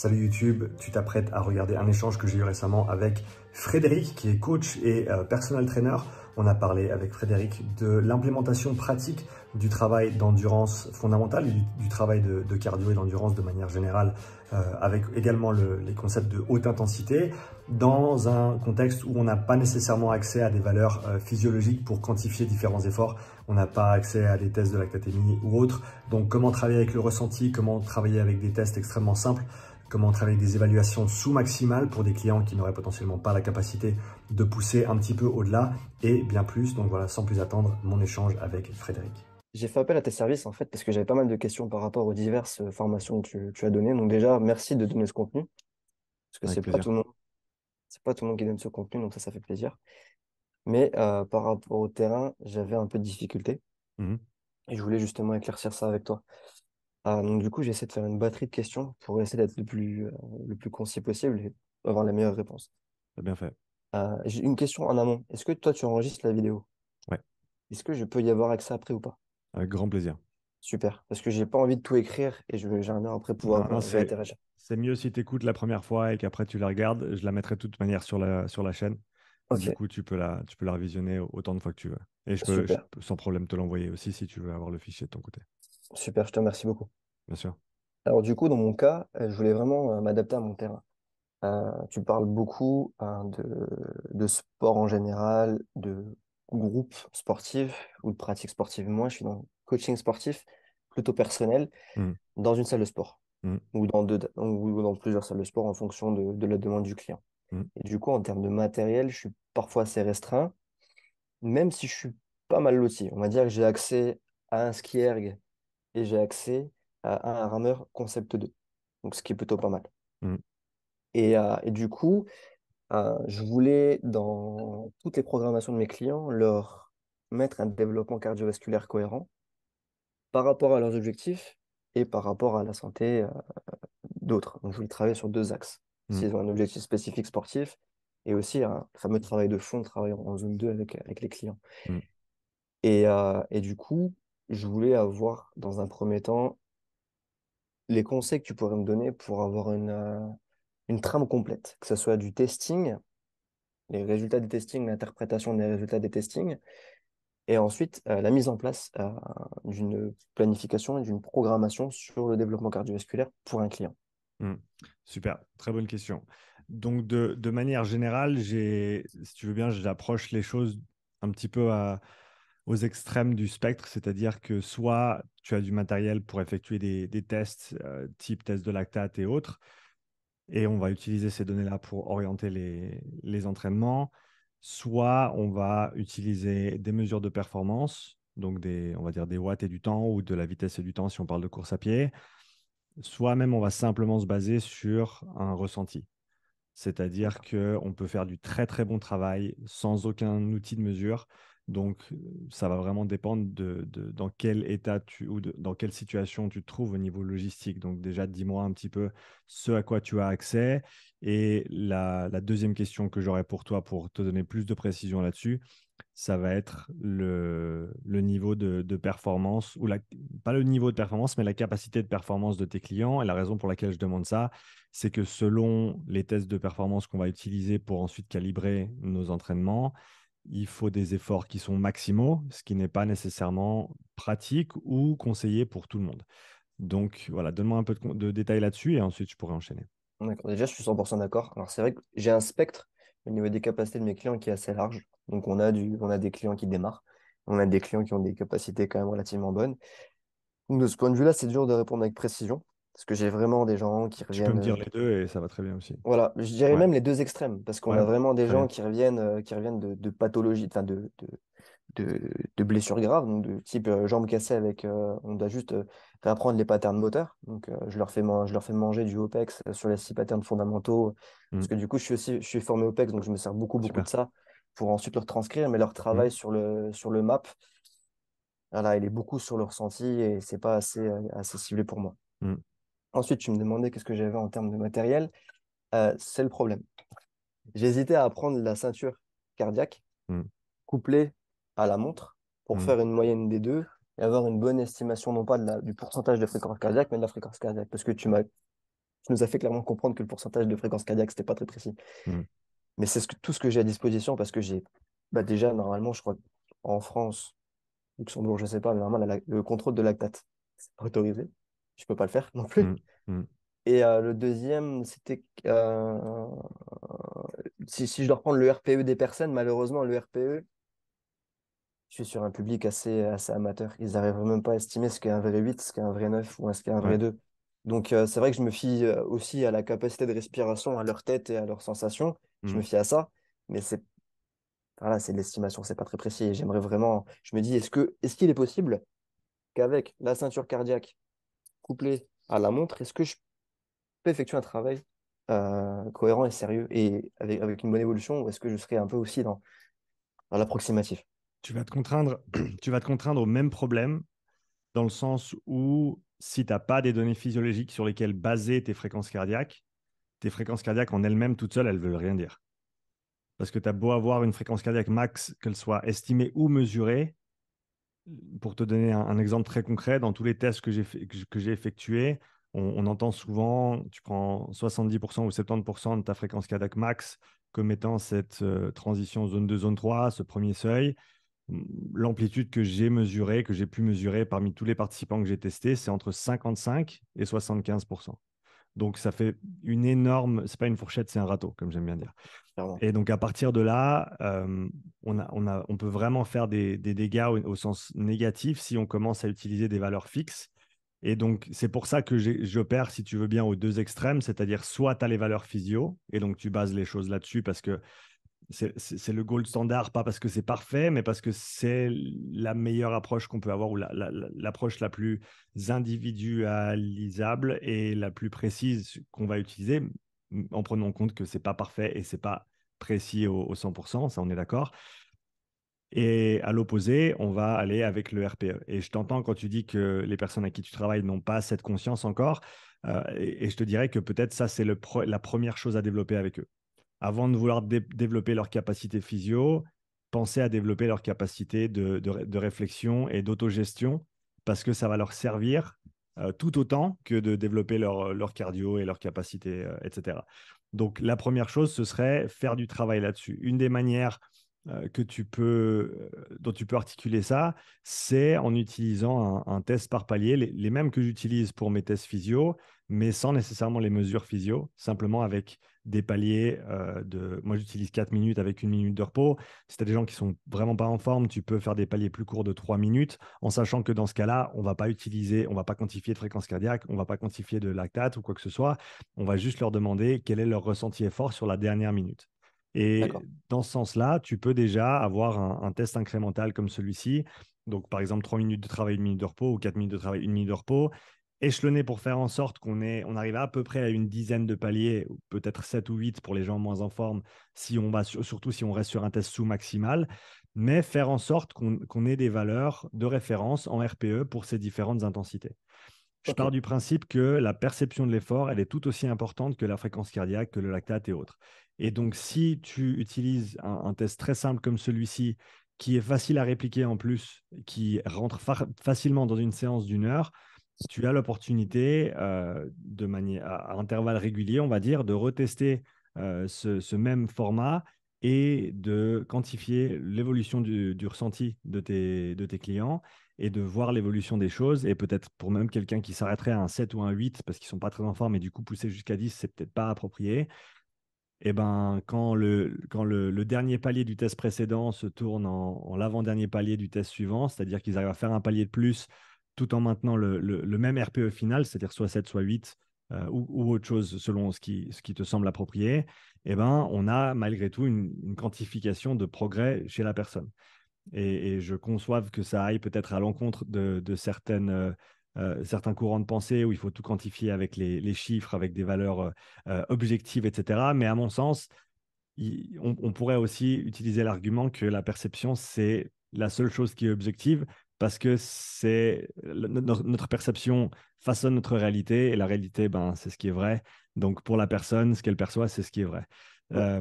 Salut YouTube, tu t'apprêtes à regarder un échange que j'ai eu récemment avec Frédéric qui est coach et euh, personal trainer. On a parlé avec Frédéric de l'implémentation pratique du travail d'endurance fondamentale et du, travail de, cardio et d'endurance de manière générale euh, avec également les concepts de haute intensité dans un contexte où on n'a pas nécessairement accès à des valeurs euh, physiologiques pour quantifier différents efforts. On n'a pas accès à des tests de lactatémie ou autres. Donc comment travailler avec le ressenti, comment travailler avec des tests extrêmement simples comment travailler des évaluations sous-maximales pour des clients qui n'auraient potentiellement pas la capacité de pousser un petit peu au-delà et bien plus. Donc voilà, sans plus attendre, mon échange avec Frédéric. J'ai fait appel à tes services en fait parce que j'avais pas mal de questions par rapport aux diverses euh, formations que tu, as données. Donc déjà, merci de donner ce contenu parce que c'est pas tout le monde, c'est pas tout le monde qui donne ce contenu, donc ça, ça fait plaisir. Mais euh, par rapport au terrain, j'avais un peu de difficulté mmh. et je voulais justement éclaircir ça avec toi. Ah, donc, du coup, j'essaie de faire une batterie de questions pour essayer d'être le plus, euh, le plus concis possible et avoir la meilleure réponse. bien fait. Euh, j'ai une question en amont. Est-ce que toi, tu enregistres la vidéo? Ouais, Est-ce que je peux y avoir accès après ou pas? avec grand plaisir. Super. Parce que j'ai pas envie de tout écrire et je j'aimerais bien après pouvoir Non, à euh, c'est c'est mieux si tu écoutes la première fois et qu'après tu la regardes. Je la mettrai de toute manière sur la, sur la chaîne. Du coup, tu peux la, tu peux la revisionner autant de fois que tu veux. Et je peux sans problème te l'envoyer aussi si tu veux avoir le fichier de ton côté. Super, je te remercie beaucoup. Bien sûr. Alors du coup, dans mon cas, euh, je voulais vraiment euh, m'adapter à mon terrain. Euh, tu parles beaucoup hein, de, sport en général, de groupe sportif ou de pratique sportive. Moi, je suis dans coaching sportif plutôt personnel mmh. dans une salle de sport mmh. ou, dans deux, dans plusieurs salles de sport en fonction de, de la demande du client. Mmh. Et du coup, en termes de matériel, je suis parfois assez restreint, même si je suis pas mal loti. On va dire que j'ai accès à un skierg j'ai accès à un rameur concept 2. Donc, ce qui est plutôt pas mal. Mmh. Et, euh, et, du coup, euh, je voulais, dans toutes les programmations de mes clients, leur mettre un développement cardiovasculaire cohérent par rapport à leurs objectifs et par rapport à la santé euh, d'autres. Donc, je voulais travailler sur deux axes. Mmh. S'ils ont un objectif spécifique sportif et aussi un fameux travail de fond, travailler en zone 2 avec, avec les clients. Mmh. Et, et, du coup, je voulais avoir, dans un premier temps, les conseils que tu pourrais me donner pour avoir une, euh, une trame complète, que ce soit du testing, les résultats des testing, l'interprétation des résultats des testing, et ensuite euh, la mise en place euh, d'une planification et d'une programmation sur le développement cardiovasculaire pour un client. Mmh. Super, très bonne question. Donc de, de manière générale, si tu veux bien, j'approche les choses un petit peu à, aux extrêmes du spectre, c'est-à-dire que soit tu as du matériel pour effectuer des, tests euh, type test de lactate et autres, et on va utiliser ces données-là pour orienter les, entraînements, soit on va utiliser des mesures de performance, donc des, on va dire des watts et du temps, ou de la vitesse et du temps si on parle de course à pied, soit même on va simplement se baser sur un ressenti. C'est-à-dire que on peut faire du très très bon travail sans aucun outil de mesure, donc, ça va vraiment dépendre de, dans quel état ou dans quelle situation tu te trouves au niveau logistique. Donc, déjà, dis-moi un petit peu ce à quoi tu as accès. Et la, deuxième question que j'aurais pour toi pour te donner plus de précision là-dessus, ça va être le, niveau de, performance, ou pas le niveau de performance, mais la capacité de performance de tes clients. Et la raison pour laquelle je demande ça, c'est que selon les tests de performance qu'on va utiliser pour ensuite calibrer nos entraînements, il faut des efforts qui sont maximaux, ce qui n'est pas nécessairement pratique ou conseillé pour tout le monde. Donc voilà, donne-moi un peu de, détails là-dessus et ensuite je pourrai enchaîner. déjà je suis 100% d'accord. Alors c'est vrai que j'ai un spectre au niveau des capacités de mes clients qui est assez large. Donc on a, on a des clients qui démarrent, on a des clients qui ont des capacités quand même relativement bonnes. Donc de ce point de vue-là, c'est dur de répondre avec précision. Parce que j'ai vraiment des gens qui reviennent. Tu peux me dire les deux et ça va très bien aussi. Voilà, je dirais même les deux extrêmes, parce qu'on a vraiment des gens qui reviennent, euh, qui reviennent de, pathologies, enfin de, de, blessures graves, de type jambe euh, jambes cassées avec. Euh, on doit juste réapprendre les patterns moteurs. Donc je, leur fais je leur fais manger du OPEX sur les six patterns fondamentaux, parce mmh. que du coup je suis, aussi, je suis formé OPEX, donc je me sers beaucoup, beaucoup de ça pour ensuite leur transcrire, mais leur mmh. travail sur, le, sur le map, voilà, il est beaucoup sur le ressenti et c'est pas assez, assez ciblé pour moi. Mmh. Ensuite, tu me demandais qu'est-ce que j'avais en termes de matériel. Euh, c'est le problème. J'hésitais à prendre la ceinture cardiaque hmm. couplée à la montre pour hmm. faire une moyenne des deux et avoir une bonne estimation, non pas du pourcentage de fréquence cardiaque, mais de la fréquence cardiaque. Parce que tu, m'as, nous as fait clairement comprendre que le pourcentage de fréquence cardiaque, c'était pas très précis. Hmm. Mais c'est tout ce que j'ai à disposition parce que j'ai bah, déjà, normalement, je crois en France, Luxembourg, je sais pas, mais normalement, le contrôle de lactate, c'est autorisé je peux pas le faire non plus. Mmh, mmh. Et euh, le deuxième, c'était euh, si, si, je dois reprendre le RPE des personnes, malheureusement, le RPE, je suis sur un public assez, assez amateur. Ils n'arrivent même pas à estimer ce qu'est un vrai 8, ce qu'est un vrai 9 ou ce qu'est un vrai 2. Donc, euh, c'est vrai que je me fie euh, aussi à la capacité de respiration, à leur tête et à leurs sensations. Je me mmh. fie à ça, mais c'est voilà, c'est l'estimation, c'est pas très précis. J'aimerais vraiment, je me dis, est-ce que est-ce qu'il est possible qu'avec la ceinture cardiaque, couplé à la montre, est-ce que je peux effectuer un travail euh, cohérent et sérieux et avec, une bonne évolution ou est-ce que je serai un peu aussi dans, dans l'approximatif tu vas, te contraindre, tu vas te contraindre au même problème dans le sens où si tu n'as pas des données physiologiques sur lesquelles baser tes fréquences cardiaques, tes fréquences cardiaques en elles-mêmes, toutes seules, elles ne veulent rien dire. Parce que tu as beau avoir une fréquence cardiaque max, qu'elle soit estimée ou mesurée, pour te donner un, exemple très concret, dans tous les tests que j'ai effectués, on, entend souvent, tu prends 70% ou 70% de ta fréquence CADAC max comme étant cette euh, transition zone 2, zone 3, ce premier seuil. Hum, l'amplitude que j'ai mesurée, que j'ai pu mesurer parmi tous les participants que j'ai testés, c'est entre 55 et 75%. Donc ça fait une énorme, c'est pas une fourchette, c'est un râteau, comme j'aime bien dire. Et donc à partir de là, euh, on, a, on, a, on, peut vraiment faire des, dégâts au, sens négatif si on commence à utiliser des valeurs fixes. Et donc c'est pour ça que j'opère, si tu veux bien, aux deux extrêmes, c'est-à-dire soit tu as les valeurs physio, et donc tu bases les choses là-dessus parce que c'est le gold standard, pas parce que c'est parfait, mais parce que c'est la meilleure approche qu'on peut avoir ou l'approche la, plus individualisable et la plus précise qu'on va utiliser en prenant en compte que c'est pas parfait et c'est pas précis au, 100%, ça on est d'accord. Et à l'opposé, on va aller avec le RPE. Et je t'entends quand tu dis que les personnes à qui tu travailles n'ont pas cette conscience encore. Euh, et, je te dirais que peut-être ça, c'est la première chose à développer avec eux avant de vouloir développer leurs capacités physio, penser à développer leur capacité de, de, réflexion et d'autogestion parce que ça va leur servir euh, tout autant que de développer leur, leur cardio et leur capacité, euh, etc. Donc la première chose, ce serait faire du travail là-dessus. Une des manières euh, que tu peux, dont tu peux articuler ça, c'est en utilisant un, test par palier, les, les mêmes que j'utilise pour mes tests physio, mais sans nécessairement les mesures physio, simplement avec des paliers euh, de. Moi, j'utilise 4 minutes avec une minute de repos. Si tu as des gens qui sont vraiment pas en forme, tu peux faire des paliers plus courts de 3 minutes, en sachant que dans ce cas-là, on va pas utiliser, on va pas quantifier de fréquence cardiaque, on va pas quantifier de lactate ou quoi que ce soit. On va juste leur demander quel est leur ressenti effort sur la dernière minute. Et dans ce sens-là, tu peux déjà avoir un, test incrémental comme celui-ci. Donc, par exemple, 3 minutes de travail, 1 minute de repos, ou 4 minutes de travail, 1 minute de repos, échelonné pour faire en sorte qu'on on arrive à, peu près à une dizaine de paliers, peut-être 7 ou 8 pour les gens moins en forme, si on va surtout si on reste sur un test sous maximal, mais faire en sorte qu'on ait des valeurs de référence en RPE pour ces différentes intensités. Je pars du principe que la perception de l'effort, elle est tout aussi importante que la fréquence cardiaque, que le lactate et autres. Et donc, si tu utilises un, test très simple comme celui-ci, qui est facile à répliquer en plus, qui rentre facilement dans une séance d'une heure, tu as l'opportunité, euh, à, intervalles réguliers, on va dire, de retester euh, ce, même format et de quantifier l'évolution du, ressenti de tes, clients et de voir l'évolution des choses. Et peut-être pour même quelqu'un qui s'arrêterait à un 7 ou un 8 parce qu'ils ne sont pas très en forme et du coup pousser jusqu'à 10, c'est peut-être pas approprié. Et eh ben, quand, le, dernier palier du test précédent se tourne en, en l'avant-dernier palier du test suivant, c'est-à-dire qu'ils arrivent à faire un palier de plus tout en maintenant le, même RPE final, c'est-à-dire soit 7, soit 8 euh, ou, autre chose selon ce qui, te semble approprié, eh ben, on a malgré tout une, quantification de progrès chez la personne. Et, je conçois que ça aille peut-être à l'encontre de, certaines, euh, euh, certains courants de pensée où il faut tout quantifier avec les, chiffres, avec des valeurs objectives, etc. Mais à mon sens, on pourrait aussi utiliser l'argument que la perception, c'est la seule chose qui est objective, parce que c'est notre, perception façonne notre réalité et la réalité, ben, c'est ce qui est vrai. Donc pour la personne, ce qu'elle perçoit, c'est ce qui est vrai. Euh,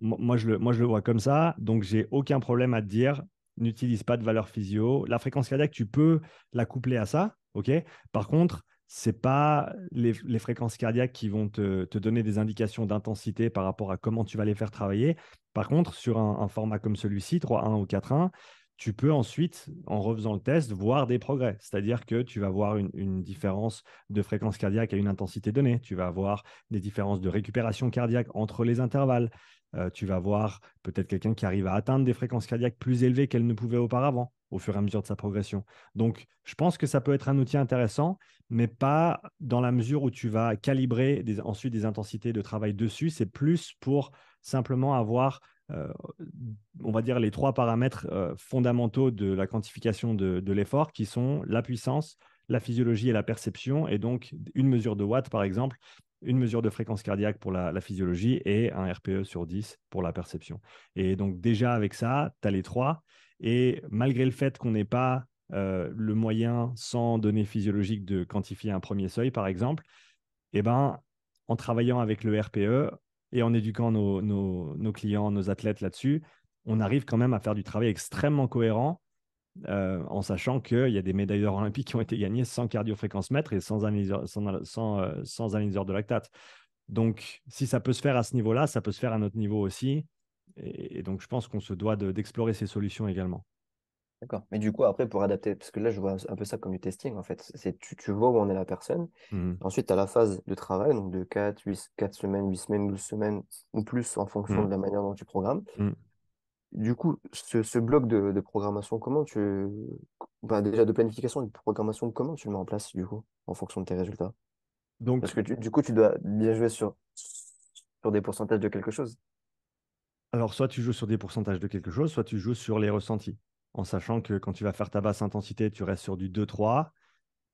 moi, je le, moi, je le vois comme ça. Donc j'ai aucun problème à te dire, n'utilise pas de valeur physio. La fréquence cardiaque, tu peux la coupler à ça. ok Par contre, c'est pas les, fréquences cardiaques qui vont te, te donner des indications d'intensité par rapport à comment tu vas les faire travailler. Par contre, sur un, un format comme celui-ci, 3-1 ou 4-1, tu peux ensuite, en refaisant le test, voir des progrès. C'est-à-dire que tu vas voir une, différence de fréquence cardiaque à une intensité donnée, tu vas voir des différences de récupération cardiaque entre les intervalles, euh, tu vas voir peut-être quelqu'un qui arrive à atteindre des fréquences cardiaques plus élevées qu'elle ne pouvait auparavant au fur et à mesure de sa progression. Donc, je pense que ça peut être un outil intéressant, mais pas dans la mesure où tu vas calibrer ensuite des intensités de travail dessus. C'est plus pour simplement avoir euh, on va dire, les trois paramètres euh, fondamentaux de la quantification de, l'effort, qui sont la puissance, la physiologie et la perception. Et donc, une mesure de watts, par exemple, une mesure de fréquence cardiaque pour la, physiologie et un RPE sur 10 pour la perception. Et donc déjà avec ça, tu as les trois. Et malgré le fait qu'on n'ait pas euh, le moyen sans données physiologiques de quantifier un premier seuil, par exemple, eh ben, en travaillant avec le RPE, et en éduquant nos, clients, nos athlètes là-dessus, on arrive quand même à faire du travail extrêmement cohérent euh, en sachant qu'il y a des médailles olympiques qui ont été gagnées sans cardiofréquence mètre et sans euh, analyseur, sans, de lactate. Donc, si ça peut se faire à ce niveau-là, ça peut se faire à notre niveau aussi. Et, donc, je pense qu'on se doit d'explorer ces solutions également. D'accord. Mais du coup, après, pour adapter, parce que là, je vois un peu ça comme du testing, en fait. C'est tu, tu vois où on est la personne. Mmh Ensuite, tu as la phase de travail, donc de 4, 8, 4 semaines, 8 semaines, 12 semaines, ou plus en fonction mmh. de la manière dont tu programmes. Mmh. Du coup, ce, bloc de, programmation, comment tu. Bah, déjà, de planification de programmation, comment tu le mets en place, du coup, en fonction de tes résultats donc... Parce que du coup, tu dois bien jouer sur, sur des pourcentages de quelque chose. Alors, soit tu joues sur des pourcentages de quelque chose, soit tu joues sur les ressentis en sachant que quand tu vas faire ta basse intensité, tu restes sur du 2-3.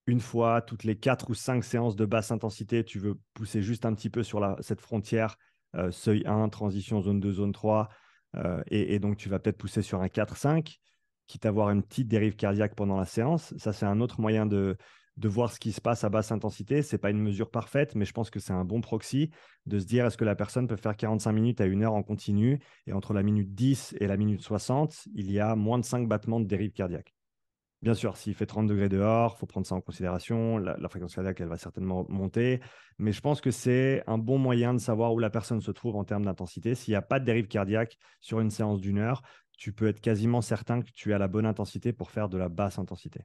Une fois toutes les 4 ou 5 séances de basse intensité, tu veux pousser juste un petit peu sur la, cette frontière, euh, seuil 1, transition zone 2, zone 3, euh, et, et, donc tu vas peut-être pousser sur un 4-5, quitte à avoir une petite dérive cardiaque pendant la séance. Ça, c'est un autre moyen de, de voir ce qui se passe à basse intensité. C'est pas une mesure parfaite, mais je pense que c'est un bon proxy de se dire est-ce que la personne peut faire 45 minutes à une heure en continu et entre la minute 10 et la minute 60, il y a moins de 5 battements de dérive cardiaque. Bien sûr, s'il fait 30 degrés dehors, faut prendre ça en considération. La, fréquence cardiaque, elle va certainement monter. Mais je pense que c'est un bon moyen de savoir où la personne se trouve en termes d'intensité. S'il n'y a pas de dérive cardiaque sur une séance d'une heure, tu peux être quasiment certain que tu es à la bonne intensité pour faire de la basse intensité.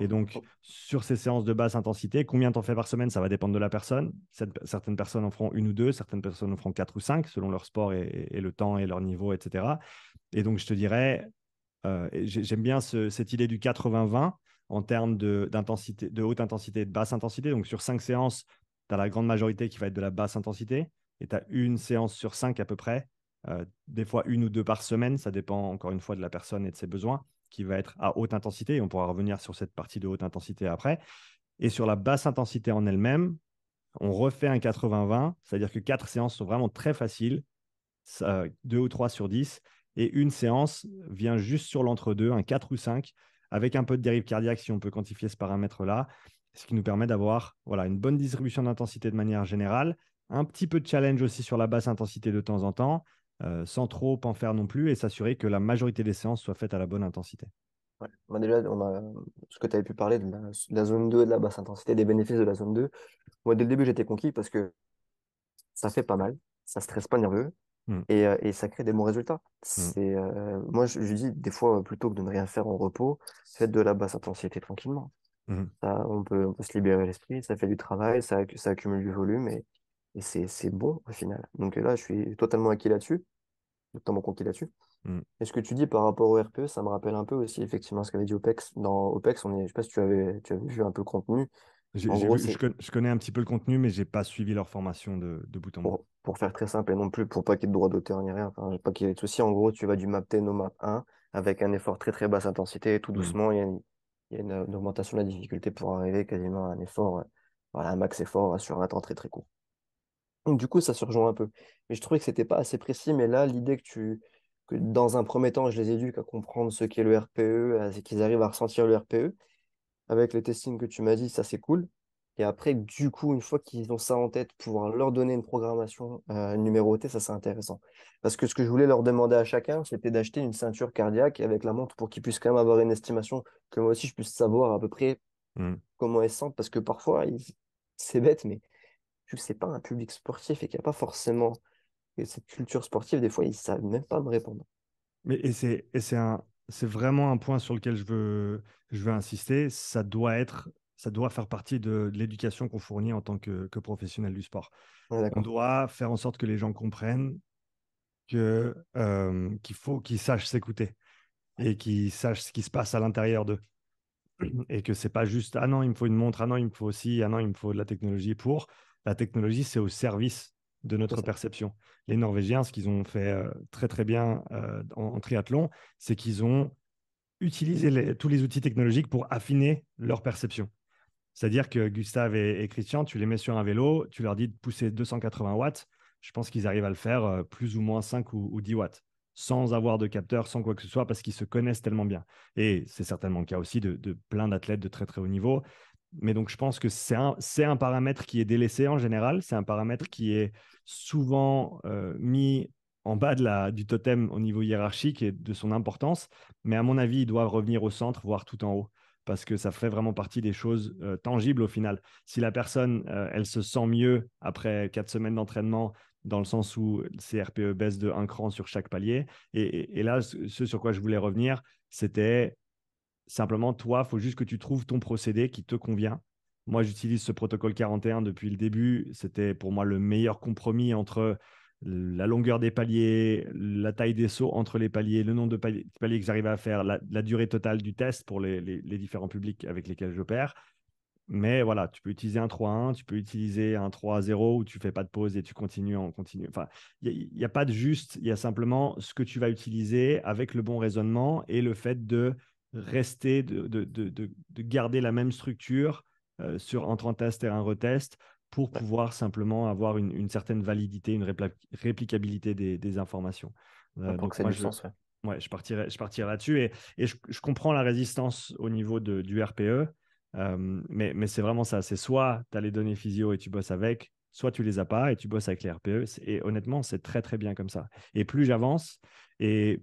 Et donc, sur ces séances de basse intensité, combien t'en fais par semaine Ça va dépendre de la personne. Certaines personnes en feront une ou deux, certaines personnes en feront quatre ou cinq, selon leur sport et, le temps et leur niveau, etc. Et donc, je te dirais, euh, j'aime bien cette idée du 80-20 en termes de, d'intensité, de haute intensité et de basse intensité. Donc, sur cinq séances, tu as la grande majorité qui va être de la basse intensité et tu as une séance sur cinq à peu près, euh, des fois une ou deux par semaine, ça dépend encore une fois de la personne et de ses besoins qui va être à haute intensité, et on pourra revenir sur cette partie de haute intensité après. Et sur la basse intensité en elle-même, on refait un 80-20, c'est-à-dire que quatre séances sont vraiment très faciles, deux ou trois sur 10, et une séance vient juste sur l'entre-deux, un 4 ou 5, avec un peu de dérive cardiaque si on peut quantifier ce paramètre-là, ce qui nous permet d'avoir voilà, une bonne distribution d'intensité de manière générale, un petit peu de challenge aussi sur la basse intensité de temps en temps, euh, sans trop en faire non plus et s'assurer que la majorité des séances soient faites à la bonne intensité. déjà, on a, ce que tu avais pu parler de la, zone 2 et de la basse intensité, des bénéfices de la zone 2. Moi, dès le début, j'étais conquis parce que ça fait pas mal, ça stresse pas nerveux mmh. euh, et, ça crée des bons résultats. Mmh. Euh, moi, je, dis des fois, plutôt que de ne rien faire en repos, faites de la basse intensité tranquillement. Mmh. on, peut, se libérer l'esprit, ça fait du travail, ça, ça accumule du volume et, et c'est bon au final. Donc là, je suis totalement acquis là-dessus, totalement conquis là-dessus. Mm. Et ce que tu dis par rapport au RPE, ça me rappelle un peu aussi effectivement ce qu'avait dit OPEX. Dans OPEX, on est, je ne sais pas si tu avais, tu vu un peu le contenu. je, connais, un petit peu le contenu, mais j'ai pas suivi leur formation de, bout en bout. Pour, faire très simple et non plus, pour pas qu'il y ait de droit d'auteur ni rien, enfin, pas qu'il y ait de soucis, en gros, tu vas du MAP10 MAP1 avec un effort très très basse intensité, tout mm. doucement, il y, a, une, augmentation de la difficulté pour arriver quasiment à un effort, voilà, un max effort sur un temps très très court. Du coup, ça se rejoint un peu. Mais je trouvais que ce n'était pas assez précis. Mais là, l'idée que tu que dans un premier temps, je les éduque à comprendre ce qu'est le RPE, qu'ils arrivent à ressentir le RPE. Avec le testing que tu m'as dit, ça c'est cool. Et après, du coup, une fois qu'ils ont ça en tête, pouvoir leur donner une programmation euh, numérotée, ça c'est intéressant. Parce que ce que je voulais leur demander à chacun, c'était d'acheter une ceinture cardiaque avec la montre pour qu'ils puissent quand même avoir une estimation, que moi aussi je puisse savoir à peu près mmh. comment ils sentent. Parce que parfois, c'est bête, mais vu que c'est pas un public sportif et qu'il n'y a pas forcément cette culture sportive, des fois, ils ne savent même pas me répondre. Mais, et c'est, c'est vraiment un point sur lequel je veux, je veux insister. Ça doit être, ça doit faire partie de, l'éducation qu'on fournit en tant que, que professionnel du sport. Ah, On doit faire en sorte que les gens comprennent que, euh, qu'il faut qu'ils sachent s'écouter et qu'ils sachent ce qui se passe à l'intérieur d'eux. Et que c'est pas juste, ah non, il me faut une montre, ah non, il me faut aussi, ah non, il me faut de la technologie pour la technologie, c'est au service de notre perception. Les Norvégiens, ce qu'ils ont fait euh, très très bien euh, en, triathlon, c'est qu'ils ont utilisé tous les outils technologiques pour affiner leur perception. C'est-à-dire que Gustave et, Christian, tu les mets sur un vélo, tu leur dis de pousser 280 watts, je pense qu'ils arrivent à le faire euh, plus ou moins 5 ou, 10 watts sans avoir de capteur, sans quoi que ce soit, parce qu'ils se connaissent tellement bien. Et c'est certainement le cas aussi de, de plein d'athlètes de très très haut niveau. Mais donc, je pense que c'est un, un, paramètre qui est délaissé en général. C'est un paramètre qui est souvent euh, mis en bas de la, du totem au niveau hiérarchique et de son importance. Mais à mon avis, il doit revenir au centre, voire tout en haut, parce que ça ferait vraiment partie des choses euh, tangibles au final. Si la personne, euh, elle se sent mieux après quatre semaines d'entraînement, dans le sens où ses RPE baissent de un cran sur chaque palier. et là, ce sur quoi je voulais revenir, c'était Simplement, toi, il faut juste que tu trouves ton procédé qui te convient. Moi, j'utilise ce protocole 41 depuis le début. C'était pour moi le meilleur compromis entre la longueur des paliers, la taille des sauts entre les paliers, le nombre de paliers, que j'arrivais à faire, la, durée totale du test pour les, différents publics avec lesquels j'opère. Mais voilà, tu peux utiliser un 3-1, tu peux utiliser un 3-0 où tu fais pas de pause et tu continues en continu. Enfin, il n'y a, pas de juste, il y a simplement ce que tu vas utiliser avec le bon raisonnement et le fait de rester, de, de, de, garder la même structure euh, sur entrant test et un retest pour pouvoir simplement avoir une, une, certaine validité, une réplicabilité des, informations. Euh, donc, c'est sens, ouais. je partirai, je partirai là-dessus et, et je, comprends la résistance au niveau du RPE. Euh, mais, mais c'est vraiment ça, c'est soit tu as les données physio et tu bosses avec, soit tu les as pas et tu bosses avec les RPE. Et honnêtement, c'est très très bien comme ça. Et plus j'avance et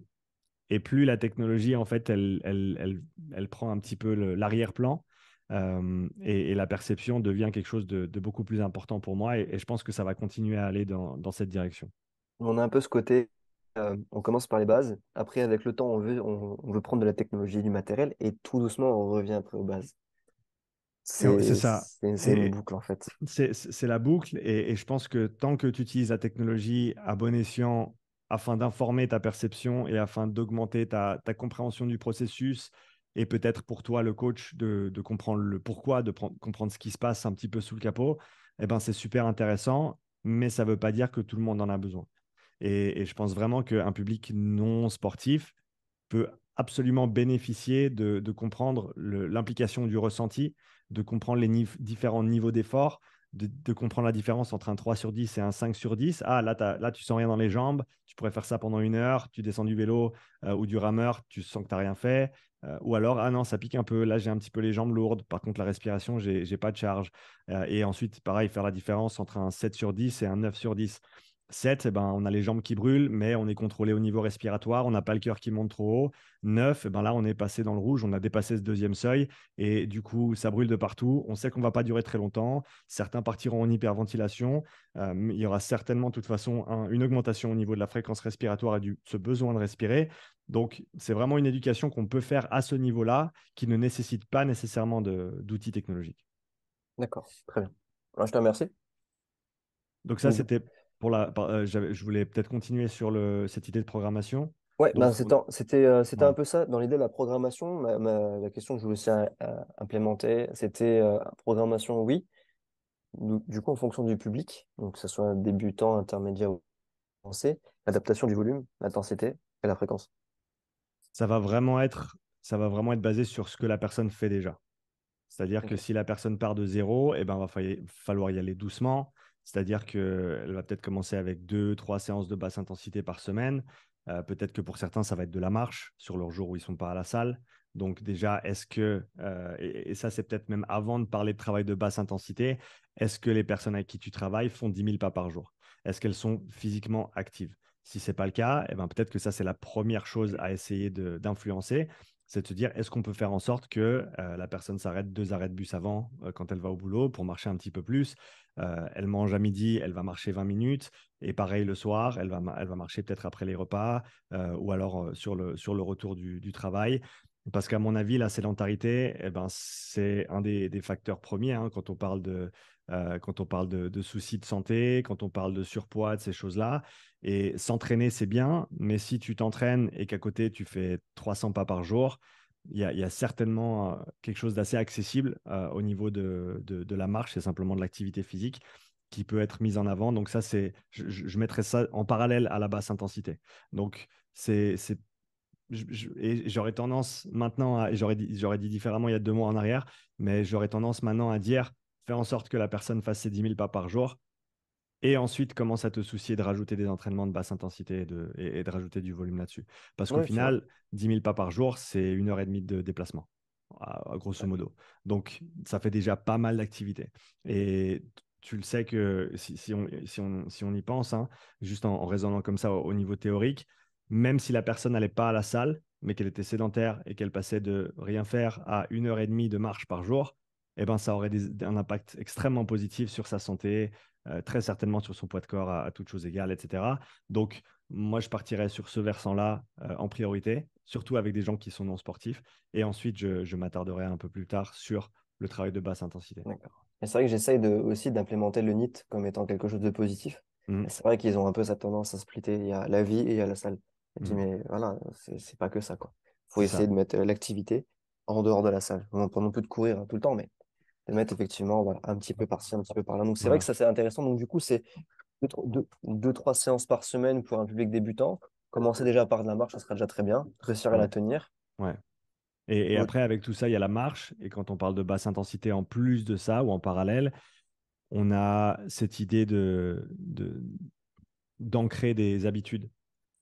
et plus la technologie, en fait, elle, elle, elle, elle prend un petit peu l'arrière-plan. Euh, et, la perception devient quelque chose de, beaucoup plus important pour moi. Et, je pense que ça va continuer à aller dans, cette direction. On a un peu ce côté, euh, on commence par les bases. Après, avec le temps, on veut, on, veut prendre de la technologie, du matériel. Et tout doucement, on revient après aux bases. C'est ça. C'est une boucle en fait. C'est la boucle et, et, je pense que tant que tu utilises la technologie à bon escient afin d'informer ta perception et afin d'augmenter ta, compréhension du processus et peut-être pour toi, le coach, de, comprendre le pourquoi, de comprendre ce qui se passe un petit peu sous le capot, eh ben, c'est super intéressant, mais ça ne veut pas dire que tout le monde en a besoin. Et, je pense vraiment qu'un public non sportif peut absolument bénéficier de, comprendre l'implication du ressenti, de comprendre les différents niveaux d'effort, de, comprendre la différence entre un 3 sur 10 et un 5 sur 10. Ah, là, là tu sens rien dans les jambes, tu pourrais faire ça pendant une heure, tu descends du vélo euh, ou du rameur, tu sens que tu n'as rien fait. Euh, ou alors, ah non, ça pique un peu, là j'ai un petit peu les jambes lourdes, par contre la respiration, j'ai n'ai pas de charge. Euh, et ensuite, pareil, faire la différence entre un 7 sur 10 et un 9 sur 10. 7, eh ben, on a les jambes qui brûlent, mais on est contrôlé au niveau respiratoire, on n'a pas le cœur qui monte trop haut. 9, eh ben là, on est passé dans le rouge, on a dépassé ce deuxième seuil, et du coup, ça brûle de partout. On sait qu'on ne va pas durer très longtemps. Certains partiront en hyperventilation. Euh, il y aura certainement, de toute façon, une augmentation au niveau de la fréquence respiratoire et du, ce besoin de respirer. Donc, c'est vraiment une éducation qu'on peut faire à ce niveau-là, qui ne nécessite pas nécessairement d'outils technologiques. D'accord, très bien. Alors, bah, je te remercie. Donc ça, mmh. c'était pour la, euh, je voulais peut-être continuer sur le, cette idée de programmation. Ouais, ben, c'était euh, un peu ça. Dans l'idée de la programmation, la question que je voulais aussi euh, implémenter, c'était programmation, oui. Du, coup, en fonction du public, donc que ce soit débutant, intermédiaire ou avancé, l'adaptation du volume, l'intensité et la fréquence. Ça va vraiment être, ça va vraiment être basé sur ce que la personne fait déjà. C'est-à-dire que si la personne part de zéro, eh ben, va falloir y aller doucement. C'est-à-dire qu'elle va peut-être commencer avec deux, trois séances de basse intensité par semaine. Euh, peut-être que pour certains, ça va être de la marche sur leur jour où ils ne sont pas à la salle. Donc déjà, est-ce que, euh, et, ça c'est peut-être même avant de parler de travail de basse intensité, est-ce que les personnes avec qui tu travailles font 10 000 pas par jour Est-ce qu'elles sont physiquement actives Si ce n'est pas le cas, eh ben, peut-être que ça c'est la première chose à essayer d'influencer c'est de se dire est-ce qu'on peut faire en sorte que euh, la personne s'arrête deux arrêts de bus avant euh, quand elle va au boulot pour marcher un petit peu plus. Euh, elle mange à midi, elle va marcher 20 minutes, et pareil le soir, elle va, elle va marcher peut-être après les repas ou alors sur, le, sur le retour du, travail. Parce qu'à mon avis, la sédentarité, et eh ben, c'est un des, facteurs premiers hein, quand on parle de, euh, quand on parle de, soucis de santé, quand on parle de surpoids, de ces choses-là. Et s'entraîner, c'est bien, mais si tu t'entraînes et qu'à côté, tu fais 300 pas par jour, il y, a certainement euh, quelque chose d'assez accessible euh, au niveau de, de, la marche et simplement de l'activité physique qui peut être mise en avant. Donc ça, c'est, je, je mettrais ça en parallèle à la basse intensité. Donc c'est, c'est et j'aurais tendance maintenant à, j'aurais dit, j'aurais dit différemment il y a deux mois en arrière, mais j'aurais tendance maintenant à dire fais en sorte que la personne fasse ses 10 000 pas par jour, et ensuite commence à te soucier de rajouter des entraînements de basse intensité et de, rajouter du volume là-dessus. Parce qu'au final, 10 000 pas par jour, c'est une heure et demie de déplacement, grosso modo. Donc, ça fait déjà pas mal d'activités. Et tu le sais que si, on, y pense, hein, juste en, raisonnant comme ça au, niveau théorique, même si la personne n'allait pas à la salle, mais qu'elle était sédentaire et qu'elle passait de rien faire à une heure et demie de marche par jour, eh ben, ça aurait un impact extrêmement positif sur sa santé, euh, très certainement sur son poids de corps à, toutes choses égales, etc. Donc, moi, je partirais sur ce versant-là euh, en priorité, surtout avec des gens qui sont non sportifs. Et ensuite, je, m'attarderai un peu plus tard sur le travail de basse intensité. C'est vrai que j'essaye aussi d'implémenter le NIT comme étant quelque chose de positif. Mmh. C'est vrai qu'ils ont un peu cette tendance à splitter. Il y a la vie et il y a la salle. Mmh. mais voilà, c'est pas que ça. Il faut essayer de mettre euh, l'activité en dehors de la salle. On n'en non plus de courir hein, tout le temps, mais de mettre effectivement un petit peu par-ci, un petit peu par-là. Donc c'est vrai que ça c'est intéressant. Donc du coup, c'est deux, trois séances par semaine pour un public débutant. Commencer déjà par de la marche, ça sera déjà très bien. Réussir à la tenir. Ouais. Et, après, avec tout ça, il y a la marche. Et quand on parle de basse intensité en plus de ça ou en parallèle, on a cette idée de, d'ancrer des habitudes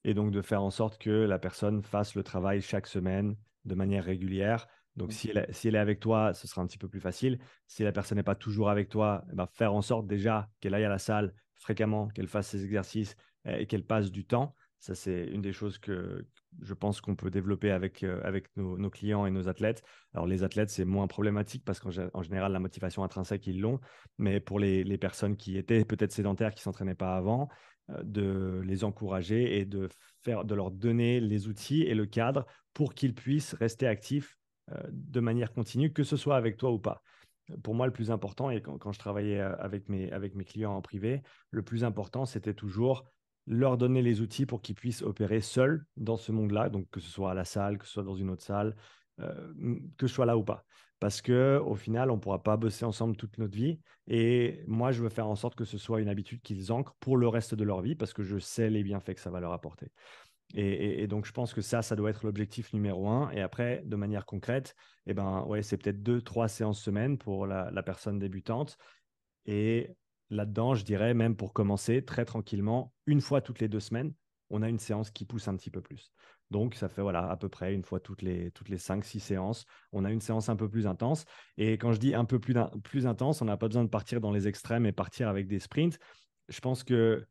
et donc de faire en sorte que la personne fasse le travail chaque semaine de manière régulière donc, si elle, est avec toi, ce sera un petit peu plus facile. Si la personne n'est pas toujours avec toi, eh ben, faire en sorte déjà qu'elle aille à la salle fréquemment, qu'elle fasse ses exercices eh, et qu'elle passe du temps. Ça, c'est une des choses que je pense qu'on peut développer avec, euh, avec nos, clients et nos athlètes. Alors, les athlètes, c'est moins problématique parce qu'en général, la motivation intrinsèque, ils l'ont. Mais pour les, personnes qui étaient peut-être sédentaires, qui ne s'entraînaient pas avant, euh, de les encourager et de, faire, de leur donner les outils et le cadre pour qu'ils puissent rester actifs euh, de manière continue, que ce soit avec toi ou pas. Pour moi, le plus important, et quand, je travaillais euh, avec mes, clients en privé, le plus important, c'était toujours leur donner les outils pour qu'ils puissent opérer seuls dans ce monde-là, donc que ce soit à la salle, que ce soit dans une autre salle, euh, que ce soit là ou pas. Parce que au final, on ne pourra pas bosser ensemble toute notre vie. Et moi, je veux faire en sorte que ce soit une habitude qu'ils ancrent pour le reste de leur vie, parce que je sais les bienfaits que ça va leur apporter. Et, donc, je pense que ça, ça doit être l'objectif numéro un. Et après, de manière concrète, eh ben, ouais, c'est peut-être deux, trois séances semaine pour la, personne débutante. Et là-dedans, je dirais même pour commencer très tranquillement, une fois toutes les deux semaines, on a une séance qui pousse un petit peu plus. Donc, ça fait voilà à peu près une fois toutes les toutes les cinq six séances, on a une séance un peu plus intense. Et quand je dis un peu plus plus intense, on n'a pas besoin de partir dans les extrêmes et partir avec des sprints. Je pense que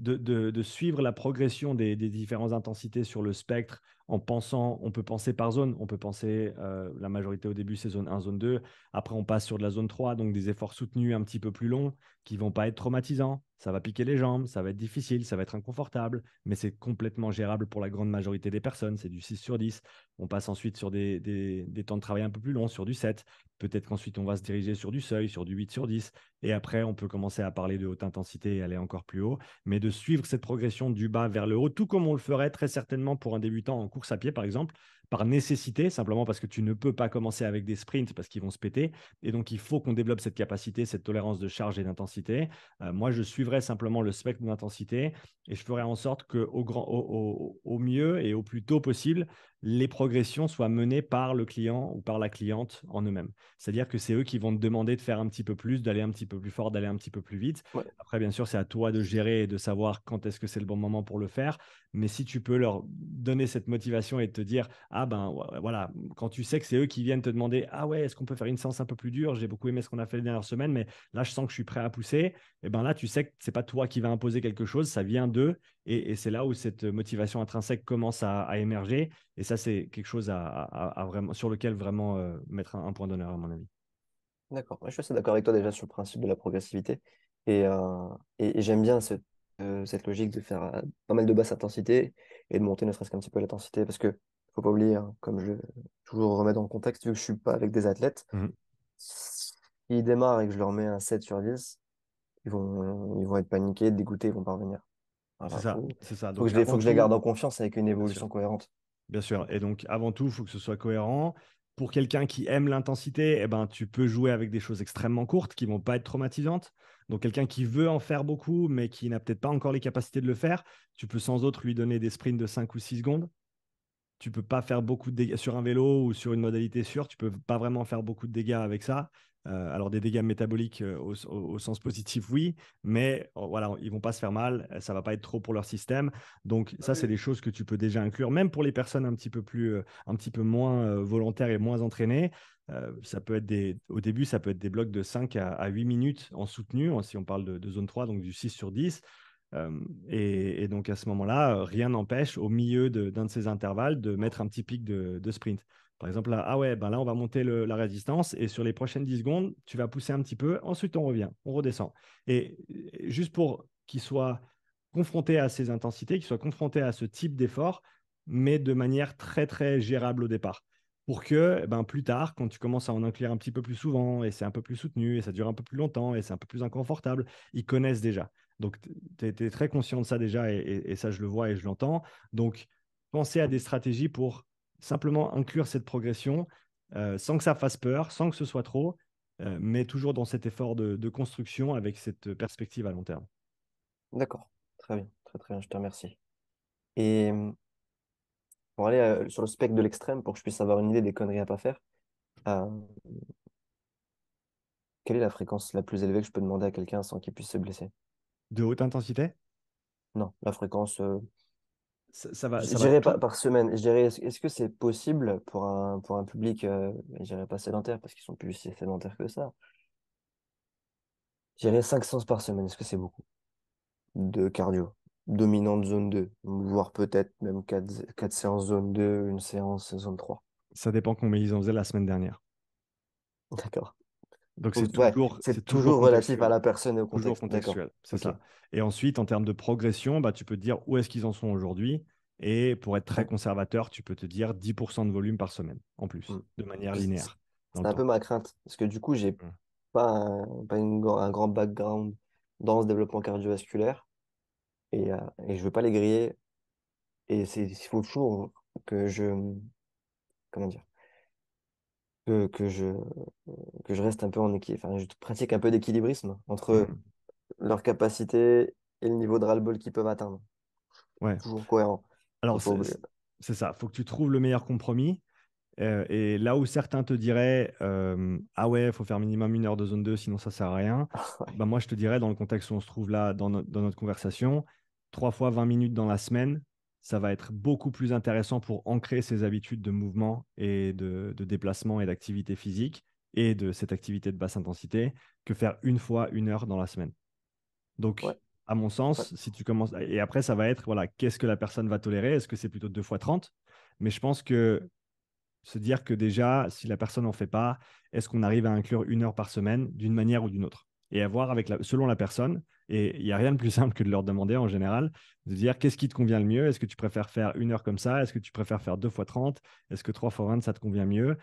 de, suivre la progression des, différentes intensités sur le spectre en pensant, on peut penser par zone, on peut penser, euh, la majorité au début c'est zone 1, zone 2, après on passe sur de la zone 3, donc des efforts soutenus un petit peu plus longs qui vont pas être traumatisants, ça va piquer les jambes, ça va être difficile, ça va être inconfortable, mais c'est complètement gérable pour la grande majorité des personnes. C'est du 6 sur 10. On passe ensuite sur des, temps de travail un peu plus longs, sur du 7. Peut-être qu'ensuite, on va se diriger sur du seuil, sur du 8 sur 10. Et après, on peut commencer à parler de haute intensité et aller encore plus haut. Mais de suivre cette progression du bas vers le haut, tout comme on le ferait très certainement pour un débutant en course à pied, par exemple, par nécessité, simplement parce que tu ne peux pas commencer avec des sprints parce qu'ils vont se péter. Et donc, il faut qu'on développe cette capacité, cette tolérance de charge et d'intensité. Euh, moi, je suivrai simplement le spectre d'intensité et je ferai en sorte que au, grand, au, au, mieux et au plus tôt possible, les progressions soient menées par le client ou par la cliente en eux-mêmes. C'est-à-dire que c'est eux qui vont te demander de faire un petit peu plus, d'aller un petit peu plus fort, d'aller un petit peu plus vite. Après, bien sûr, c'est à toi de gérer et de savoir quand est-ce que c'est le bon moment pour le faire. Mais si tu peux leur donner cette motivation et te dire, ah, ah ben voilà, quand tu sais que c'est eux qui viennent te demander Ah ouais, est-ce qu'on peut faire une séance un peu plus dure J'ai beaucoup aimé ce qu'on a fait les dernières semaines, mais là, je sens que je suis prêt à pousser. Et eh ben là, tu sais que c'est pas toi qui vas imposer quelque chose, ça vient d'eux. Et, c'est là où cette motivation intrinsèque commence à, émerger. Et ça, c'est quelque chose à, vraiment, sur lequel vraiment euh, mettre un, point d'honneur, à mon avis. D'accord. Je suis assez d'accord avec toi déjà sur le principe de la progressivité. Et, euh, j'aime bien euh, cette logique de faire pas mal de basse intensité et de monter ne serait-ce qu'un petit peu l'intensité parce que faut pas oublier, hein, comme je toujours remettre le contexte, vu que je suis pas avec des athlètes, ils mmh. s'ils démarrent et que je leur mets un 7 sur 10, ils vont, ils vont être paniqués, dégoûtés, ils vont pas revenir. Ah, c'est ça, c'est ça. Donc, faut, que je, les garde en confiance avec une évolution cohérente. Bien sûr. Et donc, avant tout, il faut que ce soit cohérent. Pour quelqu'un qui aime l'intensité, eh ben, tu peux jouer avec des choses extrêmement courtes qui vont pas être traumatisantes. Donc, quelqu'un qui veut en faire beaucoup, mais qui n'a peut-être pas encore les capacités de le faire, tu peux sans autre lui donner des sprints de 5 ou 6 secondes tu peux pas faire beaucoup de dégâts sur un vélo ou sur une modalité sûre, tu peux pas vraiment faire beaucoup de dégâts avec ça. Euh, alors des dégâts métaboliques euh, au, sens positif, oui, mais ils oh, voilà, ils vont pas se faire mal, euh, ça va pas être trop pour leur système. Donc ah ça, c'est des choses que tu peux déjà inclure, même pour les personnes un petit peu plus, un petit peu moins volontaires et moins entraînées. ça peut être des, au début, ça peut être des blocs de 5 à, 8 minutes en soutenu, si on parle de, de zone 3, donc du 6 sur 10. Et, donc à ce moment-là, rien n'empêche au milieu d'un de, ces intervalles de mettre un petit pic de, sprint. Par exemple, là, ah ouais, ben là, on va monter la résistance et sur les prochaines 10 secondes, tu vas pousser un petit peu, ensuite on revient, on redescend. Et juste pour qu'ils soient confronté à ces intensités, qu'ils soient confrontés à ce type d'effort, mais de manière très, très gérable au départ. Pour que ben, plus tard, quand tu commences à en inclure un petit peu plus souvent, et c'est un peu plus soutenu, et ça dure un peu plus longtemps, et c'est un peu plus inconfortable, ils connaissent déjà. Donc, tu es, très conscient de ça déjà, et, ça, je le vois et je l'entends. Donc, pensez à des stratégies pour simplement inclure cette progression euh, sans que ça fasse peur, sans que ce soit trop, euh, mais toujours dans cet effort de, construction avec cette perspective à long terme. D'accord, très bien, très très bien, je te remercie. Et pour aller euh, sur le spectre de l'extrême, pour que je puisse avoir une idée des conneries à pas faire, quelle est la fréquence la plus élevée que je peux demander à quelqu'un sans qu'il puisse se blesser de haute intensité Non, la fréquence. Euh, ça, va. Ça je dirais pas par semaine. Je dirais, est-ce, que c'est possible pour un, pour un public, euh, je dirais pas sédentaire, parce qu'ils sont plus si sédentaires que ça. Je dirais 5 séances par semaine. Est-ce que c'est beaucoup De cardio, dominante zone 2, voire peut-être même quatre séances zone 2, une séance zone 3. Ça dépend qu'on combien ils en faisaient la semaine dernière. D'accord. Donc c'est toujours, toujours, relatif à la personne et au contexte. Toujours contextuel, c'est ça. Et ensuite, en termes de progression, bah, tu peux te dire où est-ce qu'ils en sont aujourd'hui. Et pour être très conservateur, tu peux te dire 10% de volume par semaine, en plus, hmm. de manière linéaire. C'est un peu ma crainte, parce que du coup, j'ai hmm. pas, un, grand background dans ce développement cardiovasculaire et, je euh, et je veux pas les griller. Et il faut toujours que je. Comment dire que, que, je, que je reste un peu en équilibre. Enfin, je pratique un peu d'équilibrisme entre mmh. leur capacité et le niveau de ras-le-bol qu'ils peuvent atteindre. Ouais. Toujours cohérent. Alors, c'est, ça. Il faut que tu trouves le meilleur compromis. Euh, et là où certains te diraient Ah ouais, il faut faire minimum une heure de zone 2, sinon ça sert à rien. Bah, moi, je te dirais, dans le contexte où on se trouve là, dans, dans notre conversation, trois fois 20 minutes dans la semaine, ça va être beaucoup plus intéressant pour ancrer ses habitudes de mouvement et de, déplacement et d'activité physique et de cette activité de basse intensité que faire une fois une heure dans la semaine. Donc, à mon sens, si tu commences. Et après, ça va être voilà, qu'est-ce que la personne va tolérer Est-ce que c'est plutôt deux fois 30 Mais je pense que se dire que déjà, si la personne n'en fait pas, est-ce qu'on arrive à inclure une heure par semaine d'une manière ou d'une autre et à voir avec la, selon la personne. Et il n'y a rien de plus simple que de leur demander en général, de dire qu'est-ce qui te convient le mieux Est-ce que tu préfères faire une heure comme ça Est-ce que tu préfères faire deux fois 30 Est-ce que trois fois 20, ça te convient mieux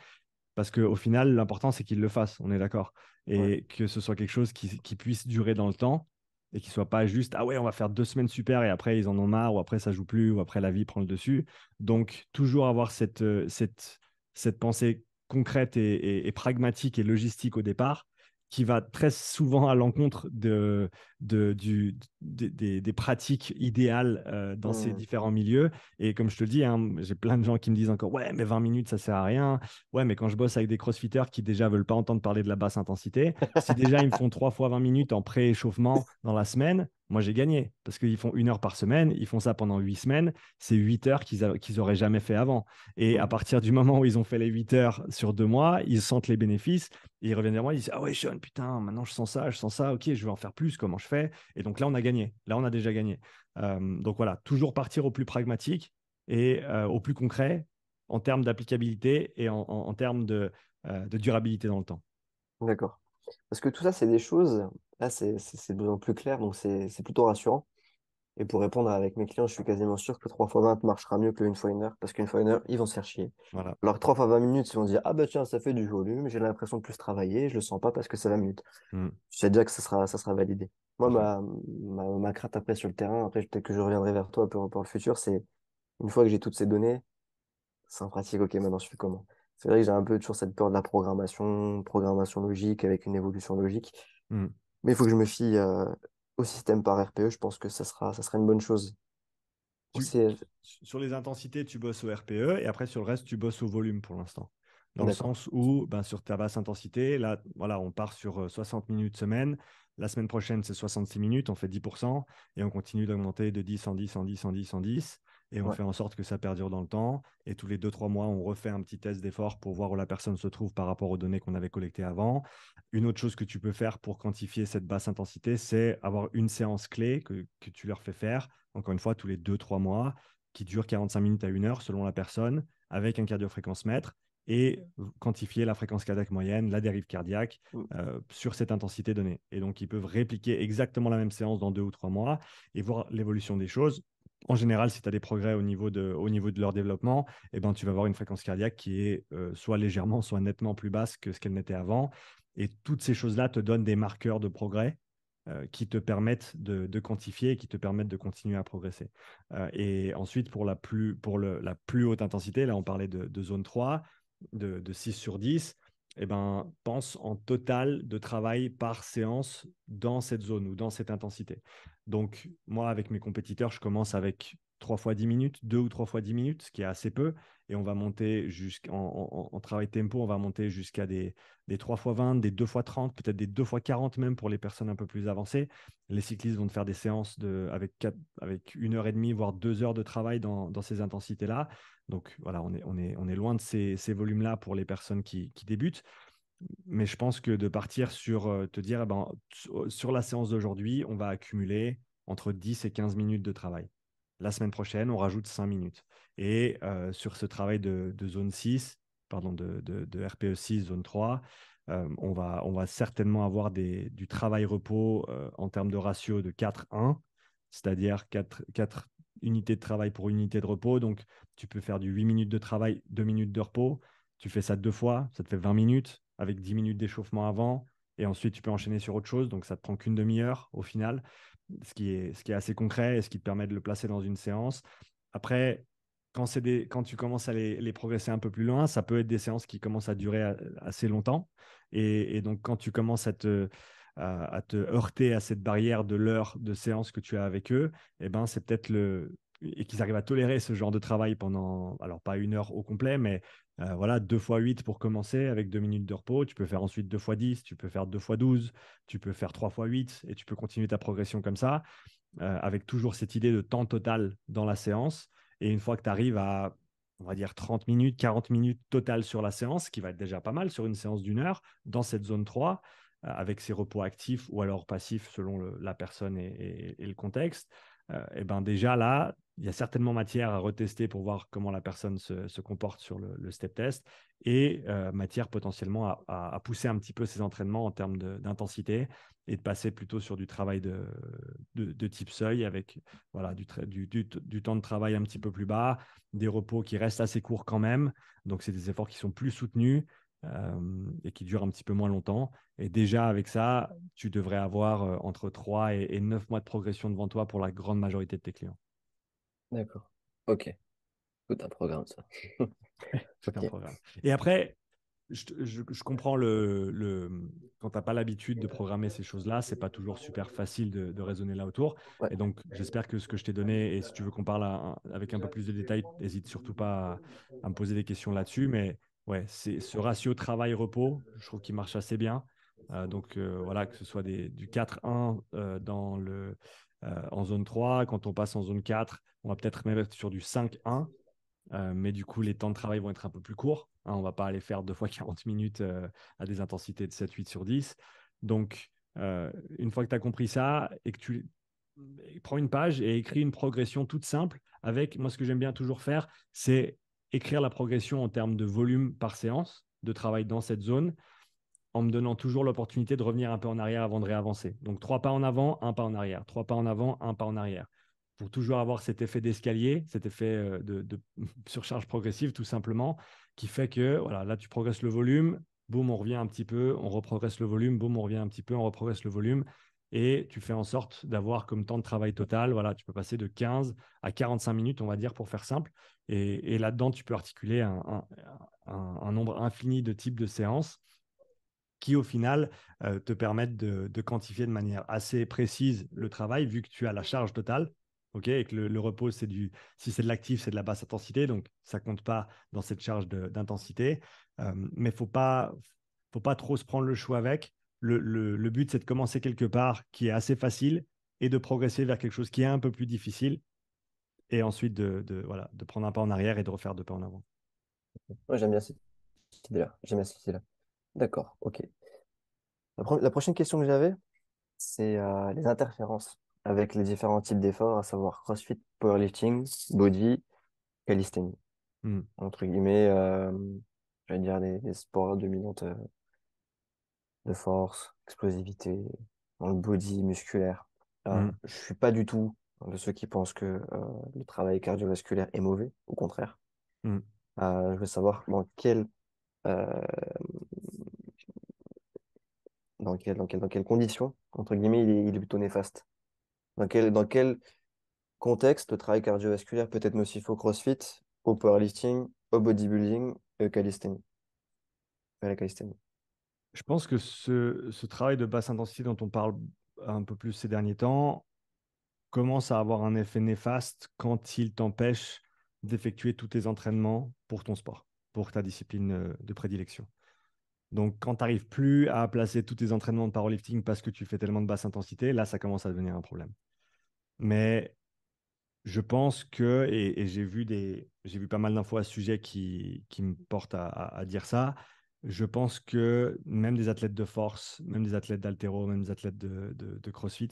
Parce qu'au final, l'important, c'est qu'ils le fassent, on est d'accord. Et que ce soit quelque chose qui, puisse durer dans le temps et qui soit pas juste ah ouais on va faire deux semaines super et après ils en ont marre ou après ça joue plus ou après la vie prend le dessus donc toujours avoir cette euh, cette cette pensée concrète et pragmatique et logistique au départ qui va très souvent à l'encontre de, des, pratiques idéales euh, dans ces mmh. différents milieux. Et comme je te le dis, hein, j'ai plein de gens qui me disent encore Ouais, mais 20 minutes, ça sert à rien. Ouais, mais quand je bosse avec des crossfitters qui déjà veulent pas entendre parler de la basse intensité, si déjà ils me font trois fois 20 minutes en pré-échauffement dans la semaine, moi j'ai gagné parce qu'ils font une heure par semaine, ils font ça pendant huit semaines, c'est huit heures qu'ils n'auraient jamais fait avant. Et à partir du moment où ils ont fait les huit heures sur deux mois, ils sentent les bénéfices ils reviennent vers moi, ils disent Ah ouais, Sean, putain, maintenant je sens ça, je sens ça, ok, je vais en faire plus, comment je fais Et donc là, on a gagné, là, on a déjà gagné. Euh, donc voilà, toujours partir au plus pragmatique et euh, au plus concret en termes d'applicabilité et en, en, termes de, euh, de durabilité dans le temps. D'accord. Parce que tout ça, c'est des choses, là, c'est de plus plus clair, donc c'est plutôt rassurant. Et pour répondre avec mes clients, je suis quasiment sûr que 3 fois 20 marchera mieux que 1 x 1 heure, parce qu'une fois une heure, ils vont se faire chier. Voilà. Alors que 3 x 20 minutes, ils vont dire Ah bah tiens, ça fait du volume, j'ai l'impression de plus travailler, je le sens pas parce que ça va minutes. Mm. sais déjà que ça sera, ça sera validé. Moi, ma, ma, crainte après sur le terrain, après peut-être que je reviendrai vers toi pour, pour le futur, c'est une fois que j'ai toutes ces données, c'est en pratique, ok, maintenant je fais comment c'est vrai que j'ai un peu toujours cette peur de la programmation, programmation logique avec une évolution logique. Mmh. Mais il faut que je me fie euh, au système par RPE. Je pense que ça sera, ça sera une bonne chose. sur les intensités, tu bosses au RPE et après sur le reste, tu bosses au volume pour l'instant. Dans le sens où, ben, sur ta basse intensité, là, voilà, on part sur 60 euh, minutes semaine. La semaine prochaine, c'est 66 minutes, on fait 10%, et on continue d'augmenter de 10 en 10, en 10, en 10, en 10 et on fait en sorte que ça perdure dans le temps. Et tous les 2-3 mois, on refait un petit test d'effort pour voir où la personne se trouve par rapport aux données qu'on avait collectées avant. Une autre chose que tu peux faire pour quantifier cette basse intensité, c'est avoir une séance clé que, tu leur fais faire, encore une fois, tous les 2-3 mois, qui dure 45 minutes à 1 heure selon la personne, avec un cardiofréquence mètre et quantifier la fréquence cardiaque moyenne, la dérive cardiaque mm. euh, sur cette intensité donnée. Et donc, ils peuvent répliquer exactement la même séance dans deux ou trois mois et voir l'évolution des choses en général, si tu as des progrès au niveau de, au niveau de leur développement, eh ben, tu vas avoir une fréquence cardiaque qui est euh, soit légèrement, soit nettement plus basse que ce qu'elle n'était avant. Et toutes ces choses-là te donnent des marqueurs de progrès euh, qui te permettent de, quantifier et qui te permettent de continuer à progresser. Euh, et ensuite, pour, la plus, pour la plus haute intensité, là, on parlait de, zone 3, de, de 6 sur 10. Eh ben, pense en total de travail par séance dans cette zone ou dans cette intensité. Donc, moi, avec mes compétiteurs, je commence avec 3 fois 10 minutes, 2 ou 3 fois 10 minutes, ce qui est assez peu. Et on va monter jusqu'en en, en, travail tempo, on va monter jusqu'à des, des 3 fois 20, des 2 fois 30, peut-être des 2 fois 40 même pour les personnes un peu plus avancées. Les cyclistes vont faire des séances de, avec, avec une heure et demie, voire 2 heures de travail dans, dans ces intensités-là. Donc voilà, on est, on est, on est loin de ces, volumes-là pour les personnes qui, débutent. Mais je pense que de partir sur euh, te dire, eh ben, euh, sur la séance d'aujourd'hui, on va accumuler entre 10 et 15 minutes de travail. La semaine prochaine, on rajoute 5 minutes. Et euh, sur ce travail de, zone 6, pardon, de, de, RPE 6, e zone 3, on, va, on va certainement avoir des, du travail repos en termes de ratio de 4-1, c'est-à-dire 4, 4, unité de travail pour unité de repos. Donc, tu peux faire du 8 minutes de travail, 2 minutes de repos. Tu fais ça deux fois, ça te fait 20 minutes avec 10 minutes d'échauffement avant. Et ensuite, tu peux enchaîner sur autre chose. Donc, ça te prend qu'une demi-heure au final, ce qui, est, ce qui est assez concret et ce qui te permet de le placer dans une séance. Après, quand, c'est des, quand tu commences à les, progresser un peu plus loin, ça peut être des séances qui commencent à durer assez longtemps. et donc, quand tu commences à te à, te heurter à cette barrière de l'heure de séance que tu as avec eux, et eh ben, c'est peut-être le et qu'ils arrivent à tolérer ce genre de travail pendant, alors pas une heure au complet, mais euh, deux voilà, 2 fois 8 pour commencer avec deux minutes de repos. Tu peux faire ensuite deux fois dix, tu peux faire deux fois douze, tu peux faire trois fois huit et tu peux continuer ta progression comme ça, euh, avec toujours cette idée de temps total dans la séance. Et une fois que tu arrives à, on va dire, 30 minutes, 40 minutes total sur la séance, qui va être déjà pas mal sur une séance d'une heure, dans cette zone 3, euh, avec ses repos actifs ou alors passifs selon la personne et, le contexte, et euh, eh ben déjà là, il y a certainement matière à retester pour voir comment la personne se, comporte sur le, step test et euh, matière potentiellement à, pousser un petit peu ses entraînements en termes d'intensité et de passer plutôt sur du travail de, type seuil avec voilà, du, temps de travail un petit peu plus bas, des repos qui restent assez courts quand même. Donc, c'est des efforts qui sont plus soutenus euh, et qui dure un petit peu moins longtemps. Et déjà, avec ça, tu devrais avoir euh, entre 3 et, 9 mois de progression devant toi pour la grande majorité de tes clients. D'accord. OK. Tout un programme, ça. Tout un programme. Et après, je, comprends le, quand tu n'as pas l'habitude de programmer ces choses-là, c'est pas toujours super facile de, raisonner là autour. Et donc, j'espère que ce que je t'ai donné, et si tu veux qu'on parle avec un peu plus de détails, n'hésite surtout pas à, à me poser des questions là-dessus. Mais ouais, c'est ce ratio travail-repos, je trouve qu'il marche assez bien. Euh, donc euh, voilà, que ce soit du 4-1 euh, dans le, en zone 3, quand on passe en zone 4, on va peut-être même être sur du 5-1, mais du coup les temps de travail vont être un peu plus courts. Hein. on ne va pas aller faire deux fois 40 minutes à des intensités de 7-8 sur 10. Donc une fois que tu as compris ça et que tu prends une page et écris une progression toute simple avec, moi ce que j'aime bien toujours faire, c'est écrire la progression en termes de volume par séance de travail dans cette zone, en me donnant toujours l'opportunité de revenir un peu en arrière avant de réavancer. Donc trois pas en avant, un pas en arrière, trois pas en avant, un pas en arrière, pour toujours avoir cet effet d'escalier, cet effet euh, de, surcharge progressive tout simplement, qui fait que voilà, là tu progresses le volume, boum, on revient un petit peu, on reprogresse le volume, boum, on revient un petit peu, on reprogresse le volume, et tu fais en sorte d'avoir comme temps de travail total, voilà, tu peux passer de 15 à 45 minutes, on va dire, pour faire simple. Et, là-dedans, tu peux articuler un, nombre infini de types de séances qui, au final, euh, te permettent de, quantifier de manière assez précise le travail, vu que tu as la charge totale. et que le, repos, c'est du, si c'est de l'actif, c'est de la basse intensité, donc ça compte pas dans cette charge d'intensité. Euh, mais faut pas, faut pas trop se prendre le chou avec le, le, but, c'est de commencer quelque part qui est assez facile et de progresser vers quelque chose qui est un peu plus difficile et ensuite de, voilà, de prendre un pas en arrière et de refaire deux pas en avant. j'aime bien cette idée-là. J'aime bien cette là D'accord, ok. La, la, prochaine question que j'avais, c'est euh, les interférences avec les différents types d'efforts, à savoir crossfit, powerlifting, body, calisthenie mmh. Entre guillemets, euh, j'allais dire les sports dominants euh, de force, explosivité, dans le body musculaire. Euh, mmh. Je suis pas du tout de ceux qui pensent que euh, le travail cardiovasculaire est mauvais, au contraire. Mmh. Euh, je veux savoir dans quel dans dans, quelle, dans conditions, entre guillemets, il est, plutôt néfaste. Dans quel, dans quel contexte le travail cardiovasculaire peut être nocif au crossfit, au powerlifting, au bodybuilding et au À la calisthenie. Je pense que ce, travail de basse intensité dont on parle un peu plus ces derniers temps commence à avoir un effet néfaste quand il t'empêche d'effectuer tous tes entraînements pour ton sport, pour ta discipline euh, de prédilection. Donc, quand tu n'arrives plus à placer tous tes entraînements de powerlifting parce que tu fais tellement de basse intensité, là, ça commence à devenir un problème. Mais je pense que, et, j'ai vu, vu pas mal d'infos à ce sujet qui, qui me portent à dire ça, je pense que même des athlètes de force, même des athlètes d'altéro, même des athlètes de, crossfit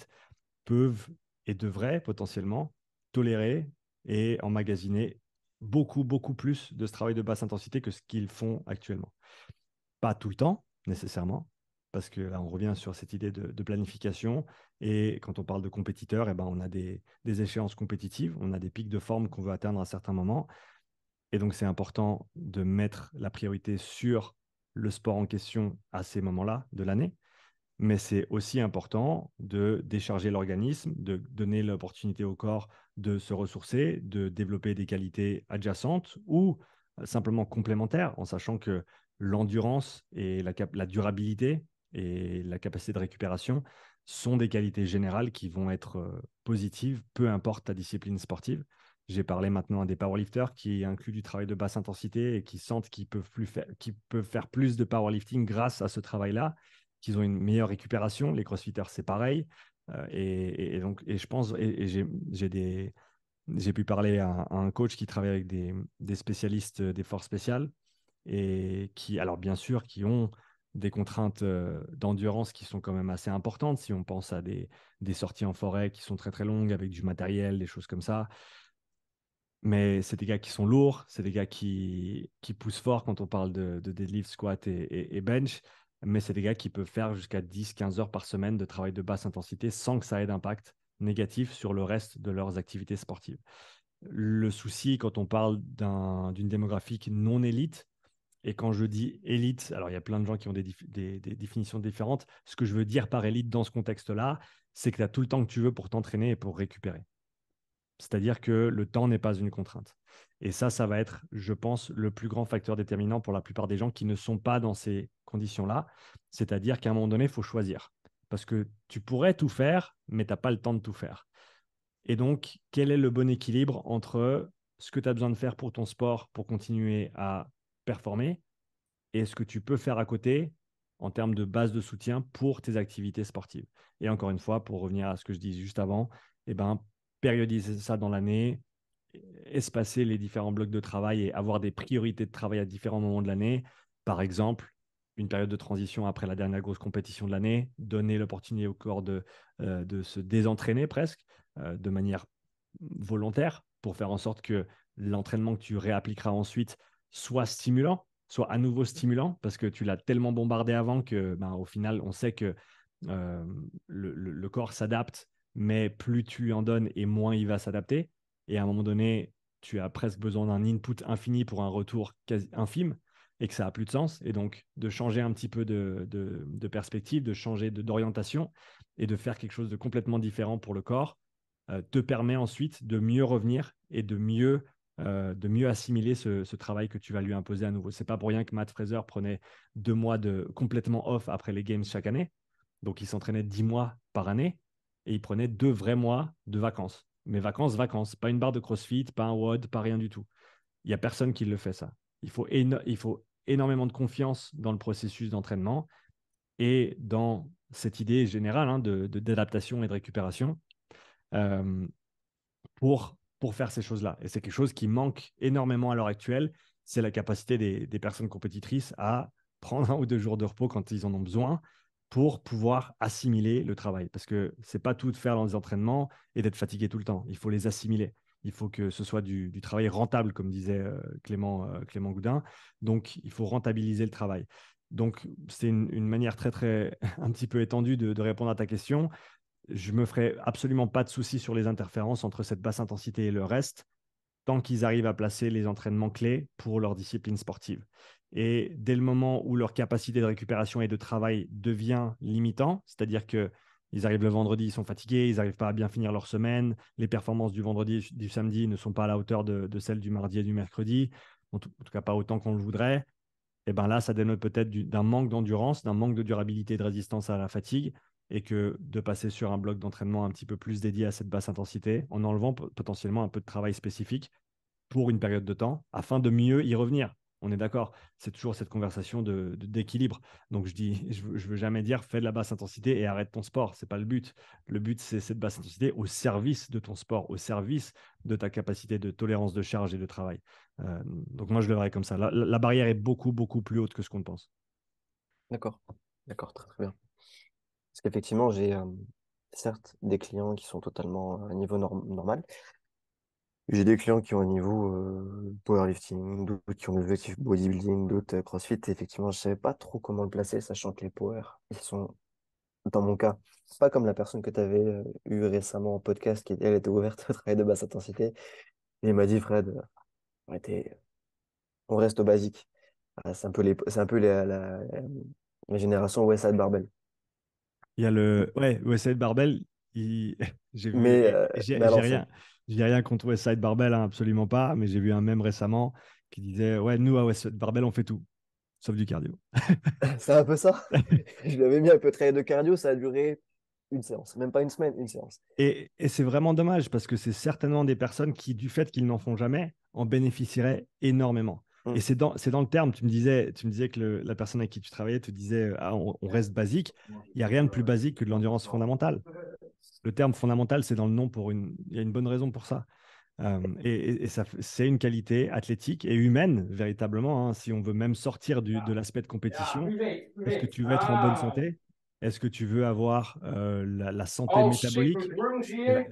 peuvent et devraient potentiellement tolérer et emmagasiner beaucoup, beaucoup plus de ce travail de basse intensité que ce qu'ils font actuellement. Pas tout le temps, nécessairement, parce que là, on revient sur cette idée de, planification. Et quand on parle de compétiteurs, et eh ben, on a des, des échéances compétitives, on a des pics de forme qu'on veut atteindre à certains moments. Et donc, c'est important de mettre la priorité sur le sport en question à ces moments-là de l'année, mais c'est aussi important de décharger l'organisme, de donner l'opportunité au corps de se ressourcer, de développer des qualités adjacentes ou euh, simplement complémentaires, en sachant que l'endurance et la, durabilité et la capacité de récupération sont des qualités générales qui vont être euh, positives, peu importe ta discipline sportive. J'ai parlé maintenant à des powerlifters qui incluent du travail de basse intensité et qui sentent qu'ils peuvent, plus faire, peuvent faire plus de powerlifting grâce à ce travail-là, qu'ils ont une meilleure récupération. Les crossfitters, c'est pareil. Euh, et, donc, et je pense, et, j'ai des. J'ai pu parler à, un coach qui travaille avec des, des spécialistes euh, des forces spéciales et qui, alors bien sûr, qui ont des contraintes euh, d'endurance qui sont quand même assez importantes si on pense à des, des, sorties en forêt qui sont très très longues avec du matériel, des choses comme ça. Mais c'est des gars qui sont lourds, c'est des gars qui, qui poussent fort quand on parle de, deadlift, squat et, bench. Mais c'est des gars qui peuvent faire jusqu'à 10-15 heures par semaine de travail de basse intensité sans que ça ait d'impact négatif sur le reste de leurs activités sportives. Le souci, quand on parle d'une démographie non élite, et quand je dis élite, alors il y a plein de gens qui ont des, des définitions différentes. Ce que je veux dire par élite dans ce contexte-là, c'est que tu as tout le temps que tu veux pour t'entraîner et pour récupérer. C'est-à-dire que le temps n'est pas une contrainte. Et ça, ça va être, je pense, le plus grand facteur déterminant pour la plupart des gens qui ne sont pas dans ces conditions-là. C'est-à-dire qu'à un moment donné, il faut choisir. Parce que tu pourrais tout faire, mais tu n'as pas le temps de tout faire. Et donc, quel est le bon équilibre entre ce que tu as besoin de faire pour ton sport pour continuer à performer et ce que tu peux faire à côté en termes de base de soutien pour tes activités sportives. Et encore une fois, pour revenir à ce que je dis juste avant, eh ben, périodiser ça dans l'année, espacer les différents blocs de travail et avoir des priorités de travail à différents moments de l'année. Par exemple, une période de transition après la dernière grosse compétition de l'année, donner l'opportunité au corps de, euh, de se désentraîner presque euh, de manière volontaire pour faire en sorte que l'entraînement que tu réappliqueras ensuite soit stimulant, soit à nouveau stimulant, parce que tu l'as tellement bombardé avant que ben, au final, on sait que euh, le, le, corps s'adapte mais plus tu en donnes et moins il va s'adapter. Et à un moment donné, tu as presque besoin d'un input infini pour un retour quasi infime et que ça a plus de sens. Et donc, de changer un petit peu de, de perspective, de changer d'orientation et de faire quelque chose de complètement différent pour le corps euh, te permet ensuite de mieux revenir et euh, de mieux, assimiler ce, ce, travail que tu vas lui imposer à nouveau. C'est pas pour rien que Matt Fraser prenait deux mois de complètement off après les games chaque année. Donc, il s'entraînait dix mois par année et il prenait deux vrais mois de vacances. Mais vacances, vacances, pas une barre de crossfit, pas un WOD, pas rien du tout. Il y a personne qui le fait ça. Il faut, il faut énormément de confiance dans le processus d'entraînement et dans cette idée générale hein, de, d'adaptation et de récupération euh, pour, pour faire ces choses-là. Et c'est quelque chose qui manque énormément à l'heure actuelle, c'est la capacité des, des, personnes compétitrices à prendre un ou deux jours de repos quand ils en ont besoin pour pouvoir assimiler le travail. Parce que c'est pas tout de faire dans les entraînements et d'être fatigué tout le temps. Il faut les assimiler. Il faut que ce soit du, travail rentable, comme disait euh, euh, Clément, Goudin. Donc, il faut rentabiliser le travail. Donc, c'est une, manière très, très, un petit peu étendue de, répondre à ta question. Je me ferai absolument pas de soucis sur les interférences entre cette basse intensité et le reste, tant qu'ils arrivent à placer les entraînements clés pour leur discipline sportive. Et dès le moment où leur capacité de récupération et de travail devient limitant, c'est-à-dire que ils arrivent le vendredi, ils sont fatigués, ils n'arrivent pas à bien finir leur semaine, les performances du vendredi et du samedi ne sont pas à la hauteur de, celles du mardi et du mercredi, en tout, cas pas autant qu'on le voudrait, et eh ben là, ça dénote peut-être d'un manque d'endurance, d'un manque de durabilité et de résistance à la fatigue, et que de passer sur un bloc d'entraînement un petit peu plus dédié à cette basse intensité, en enlevant potentiellement un peu de travail spécifique pour une période de temps, afin de mieux y revenir. On est d'accord, c'est toujours cette conversation d'équilibre. De, d'équilibre. Donc je dis, je, veux jamais dire fais de la basse intensité et arrête ton sport. C'est pas le but. Le but c'est cette basse intensité au service de ton sport, au service de ta capacité de tolérance de charge et de travail. Euh, donc moi je le verrais comme ça. La, barrière est beaucoup beaucoup plus haute que ce qu'on pense. D'accord, d'accord, très très bien. Parce qu'effectivement j'ai euh, certes des clients qui sont totalement euh, à un niveau normal, j'ai des clients qui ont un niveau powerlifting, d'autres qui ont un objectif bodybuilding, d'autres crossfit. effectivement, je ne savais pas trop comment le placer, sachant que les power, ils sont, dans mon cas, pas comme la personne que tu avais eue récemment en podcast, qui elle était ouverte au travail de basse intensité. Et il m'a dit, Fred, on reste au basique. Ah, c'est un peu, les, c'est un peu la, génération la, génération Barbell. Il y a le. Ouais, Side Barbell, j'ai vu... j'ai, rien. Je dis rien contre Westside Barbell, hein, absolument pas, mais j'ai vu un même récemment qui disait Ouais, nous à Westside Barbell, on fait tout, sauf du cardio. c'est un peu ça. je lui avais mis un peu de de cardio, ça a duré une séance, même pas une semaine, une séance. Et, c'est vraiment dommage parce que c'est certainement des personnes qui, du fait qu'ils n'en font jamais, en bénéficieraient énormément. Mm. Et c'est dans, le terme, tu me disais, tu me disais que la personne avec qui tu travaillais te disait ah, on, on, reste basique. Il n'y a rien de plus basique que de l'endurance fondamentale le terme fondamental, c'est dans le nom pour une. Il y a une bonne raison pour ça. Euh, et, c'est une qualité athlétique et humaine, véritablement, hein. si on veut même sortir du, de l'aspect de compétition. Ah, est-ce que tu veux être en bonne ah. santé Est-ce que tu veux avoir euh, la, santé oh, métabolique,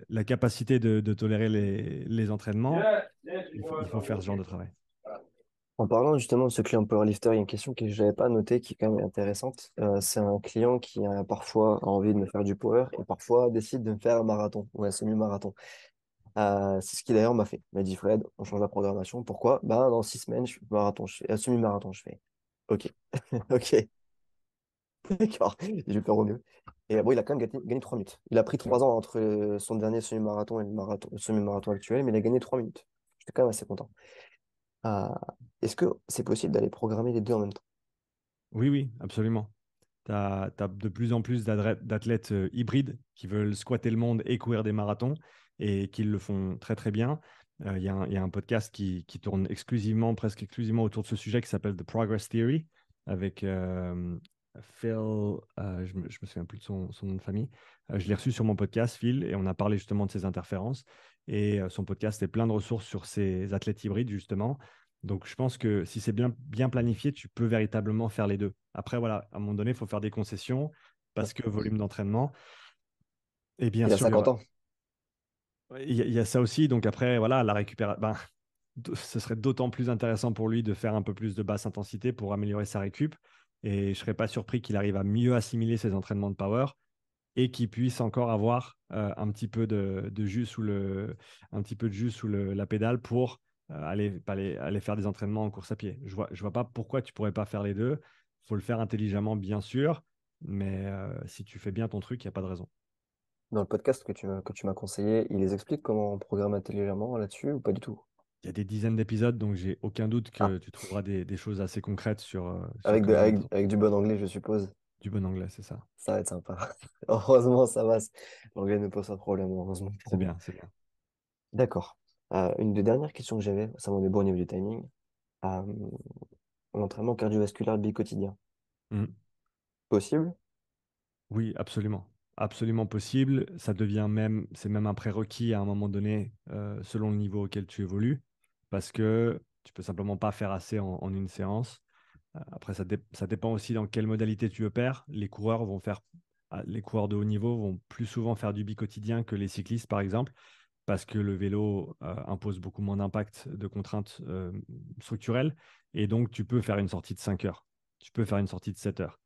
la, capacité de, de tolérer les, les entraînements il faut, faire ce genre de travail. En parlant justement de ce client powerlifter, il y a une question que je n'avais pas notée qui est quand même intéressante. Euh, c'est un client qui a parfois envie de me faire du power et parfois décide de me faire un marathon ou un semi-marathon. Euh, c'est ce qui d'ailleurs m'a fait. Il m'a dit Fred, on change la programmation. Pourquoi ben, Dans six semaines, je fais marathon, je un euh, semi-marathon. Je fais OK. OK. D'accord, je vais faire au mieux. Et bon, il a quand même gagné, 3 minutes. Il a pris 3 ans entre son dernier semi-marathon et le, marathon, le semi-marathon actuel, mais il a gagné 3 minutes. J'étais quand même assez content. Est-ce que c'est possible d'aller programmer les deux en même temps Oui, oui, absolument. Tu as, de plus en plus d'athlètes euh, hybrides qui veulent squatter le monde et courir des marathons et qui le font très très bien. Euh, il y, a un podcast qui, tourne exclusivement, presque exclusivement autour de ce sujet qui s'appelle The Progress Theory avec euh, Phil, je, me, me souviens plus de son, son nom de famille. je l'ai reçu sur mon podcast, Phil, et on a parlé justement de ces interférences. Et euh, son podcast est plein de ressources sur ces athlètes hybrides, justement. Donc, je pense que si c'est bien, bien planifié, tu peux véritablement faire les deux. Après, voilà, à un moment donné, il faut faire des concessions parce que volume d'entraînement. Et bien il sûr. A 50 ans. Il y, a, ça aussi. Donc, après, voilà, la récupération. Ben, ce serait d'autant plus intéressant pour lui de faire un peu plus de basse intensité pour améliorer sa récup. Et je ne serais pas surpris qu'il arrive à mieux assimiler ses entraînements de power et qui puisse encore avoir euh, un petit peu de, jus sous le, un petit peu de jus sous le, la pédale pour euh, aller, aller, aller, faire des entraînements en course à pied. Je vois, je vois pas pourquoi tu pourrais pas faire les deux. Faut le faire intelligemment, bien sûr, mais euh, si tu fais bien ton truc, il n'y a pas de raison. Dans le podcast que tu, que tu m'as conseillé, il les explique comment on programme intelligemment là-dessus ou pas du tout il y a des dizaines d'épisodes, donc j'ai aucun doute que ah. tu trouveras des, choses assez concrètes sur. avec, avec, avec, du bon anglais, je suppose. Du bon anglais, c'est ça. Ça va être sympa. heureusement, ça va. L'anglais ne pose pas de problème, heureusement. C'est bien, c'est bien. D'accord. Euh, une des dernières questions que j'avais, ça m'en est bon au niveau du timing. Euh, l'entraînement cardiovasculaire bi-quotidien. Mmh. Possible Oui, absolument. Absolument possible. Ça devient même, c'est même un prérequis à un moment donné, euh, selon le niveau auquel tu évolues, parce que tu peux simplement pas faire assez en une séance. Après, ça, dépend aussi dans quelle modalité tu opères. Les coureurs vont faire, ah, les coureurs de haut niveau vont plus souvent faire du bi-quotidien que les cyclistes, par exemple, parce que le vélo euh, impose beaucoup moins d'impact de contraintes euh, structurelles. Et donc, tu peux faire une sortie de 5 heures. Tu peux faire une sortie de 7 heures.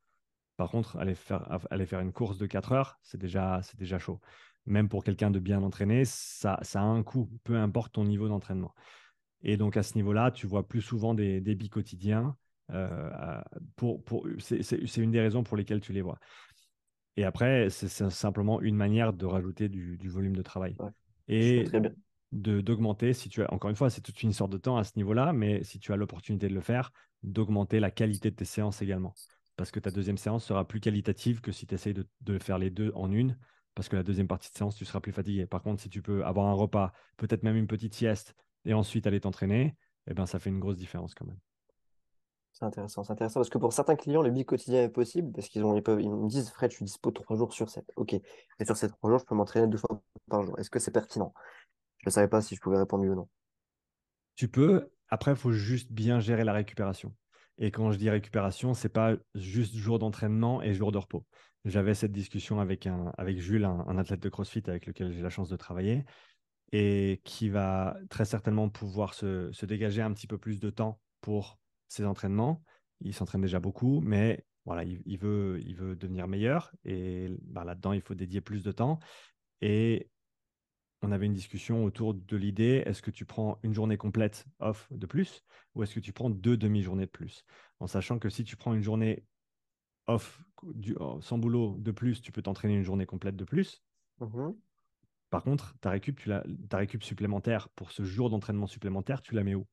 Par contre, aller faire, une course de 4 heures, c'est déjà, chaud. Même pour quelqu'un de bien entraîné, ça, ça a un coût, peu importe ton niveau d'entraînement. Et donc, à ce niveau-là, tu vois plus souvent des, des bi-quotidiens euh, pour, pour, c'est une des raisons pour lesquelles tu les vois. Et après, c'est simplement une manière de rajouter du, volume de travail. et et d'augmenter, si tu encore une fois, c'est toute une sorte de temps à ce niveau-là, mais si tu as l'opportunité de le faire, d'augmenter la qualité de tes séances également. Parce que ta deuxième séance sera plus qualitative que si tu essayes de, faire les deux en une, parce que la deuxième partie de séance, tu seras plus fatigué. Par contre, si tu peux avoir un repas, peut-être même une petite sieste, et ensuite aller t'entraîner, et eh ben, ça fait une grosse différence quand même intéressant, c'est intéressant parce que pour certains clients, le billet quotidien est possible parce qu'ils ont, ils me disent Fred, je suis dispo trois jours sur 7. Ok, et sur ces trois jours, je peux m'entraîner deux fois par jour. Est-ce que c'est pertinent Je ne savais pas si je pouvais répondre oui ou non. Tu peux. Après, il faut juste bien gérer la récupération. Et quand je dis récupération, c'est pas juste jour d'entraînement et jour de repos. J'avais cette discussion avec, un, avec Jules, un, athlète de CrossFit avec lequel j'ai la chance de travailler et qui va très certainement pouvoir se dégager un petit peu plus de temps pour ses entraînements. Il s'entraîne déjà beaucoup, mais voilà, il, veut, il veut devenir meilleur. Et ben, là-dedans, il faut dédier plus de temps. Et on avait une discussion autour de l'idée est-ce que tu prends une journée complète off de plus ou est-ce que tu prends deux demi-journées de plus En sachant que si tu prends une journée off sans boulot de plus, tu peux t'entraîner une journée complète de plus. Mmh Par contre, ta récup, ta récup supplémentaire pour ce jour d'entraînement supplémentaire, tu la mets où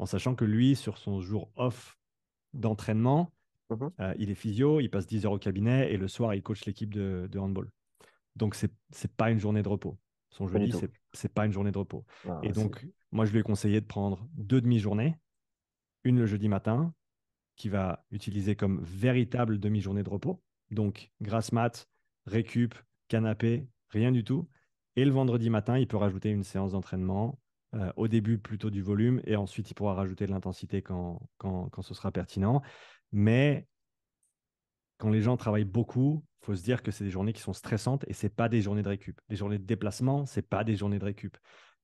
en sachant que lui, sur son jour off d'entraînement, mmh euh, il est physio, il passe 10 heures au cabinet et le soir, il coach l'équipe de, handball. Donc, ce n'est pas une journée de repos. Son jeudi, ce n'est pas une journée de repos. Ah, et donc, moi, je lui ai conseillé de prendre deux demi-journées, une le jeudi matin, qui va utiliser comme véritable demi-journée de repos. Donc, grasse mat, récup, canapé, rien du tout. Et le vendredi matin, il peut rajouter une séance d'entraînement euh, au début plutôt du volume et ensuite il pourra rajouter de l'intensité quand, ce sera pertinent. Mais quand les gens travaillent beaucoup, il faut se dire que c'est des journées qui sont stressantes et ce pas des journées de récup. des journées de déplacement, ce pas des journées de récup.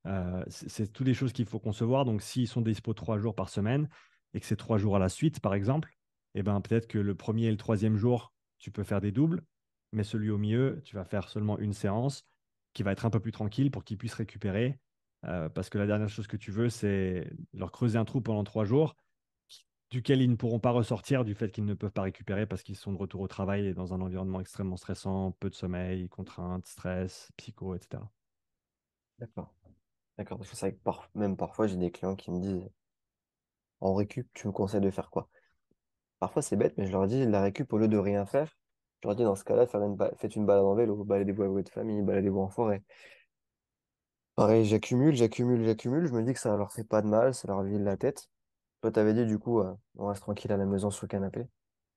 Euh, c'est toutes les choses qu'il faut concevoir. Donc s'ils sont dispo trois jours par semaine et que c'est trois jours à la suite, par exemple, eh ben, peut-être que le premier et le troisième jour, tu peux faire des doubles, mais celui au milieu, tu vas faire seulement une séance qui va être un peu plus tranquille pour qu'il puisse récupérer euh, parce que la dernière chose que tu veux, c'est leur creuser un trou pendant trois jours, duquel ils ne pourront pas ressortir du fait qu'ils ne peuvent pas récupérer parce qu'ils sont de retour au travail et dans un environnement extrêmement stressant, peu de sommeil, contraintes, stress, psycho, etc. D'accord. D'accord, parce que c'est vrai que même parfois, j'ai des clients qui me disent En récup, tu me conseilles de faire quoi Parfois, c'est bête, mais je leur dis La récup, au lieu de rien faire, je leur dis Dans ce cas-là, faites une balade en vélo, baladez-vous avec votre famille, baladez-vous en forêt, Pareil, j'accumule, j'accumule, j'accumule. Je me dis que ça leur fait pas de mal, ça leur vide la tête. Toi, t'avais dit, du coup, euh, on reste tranquille à la maison sur le canapé.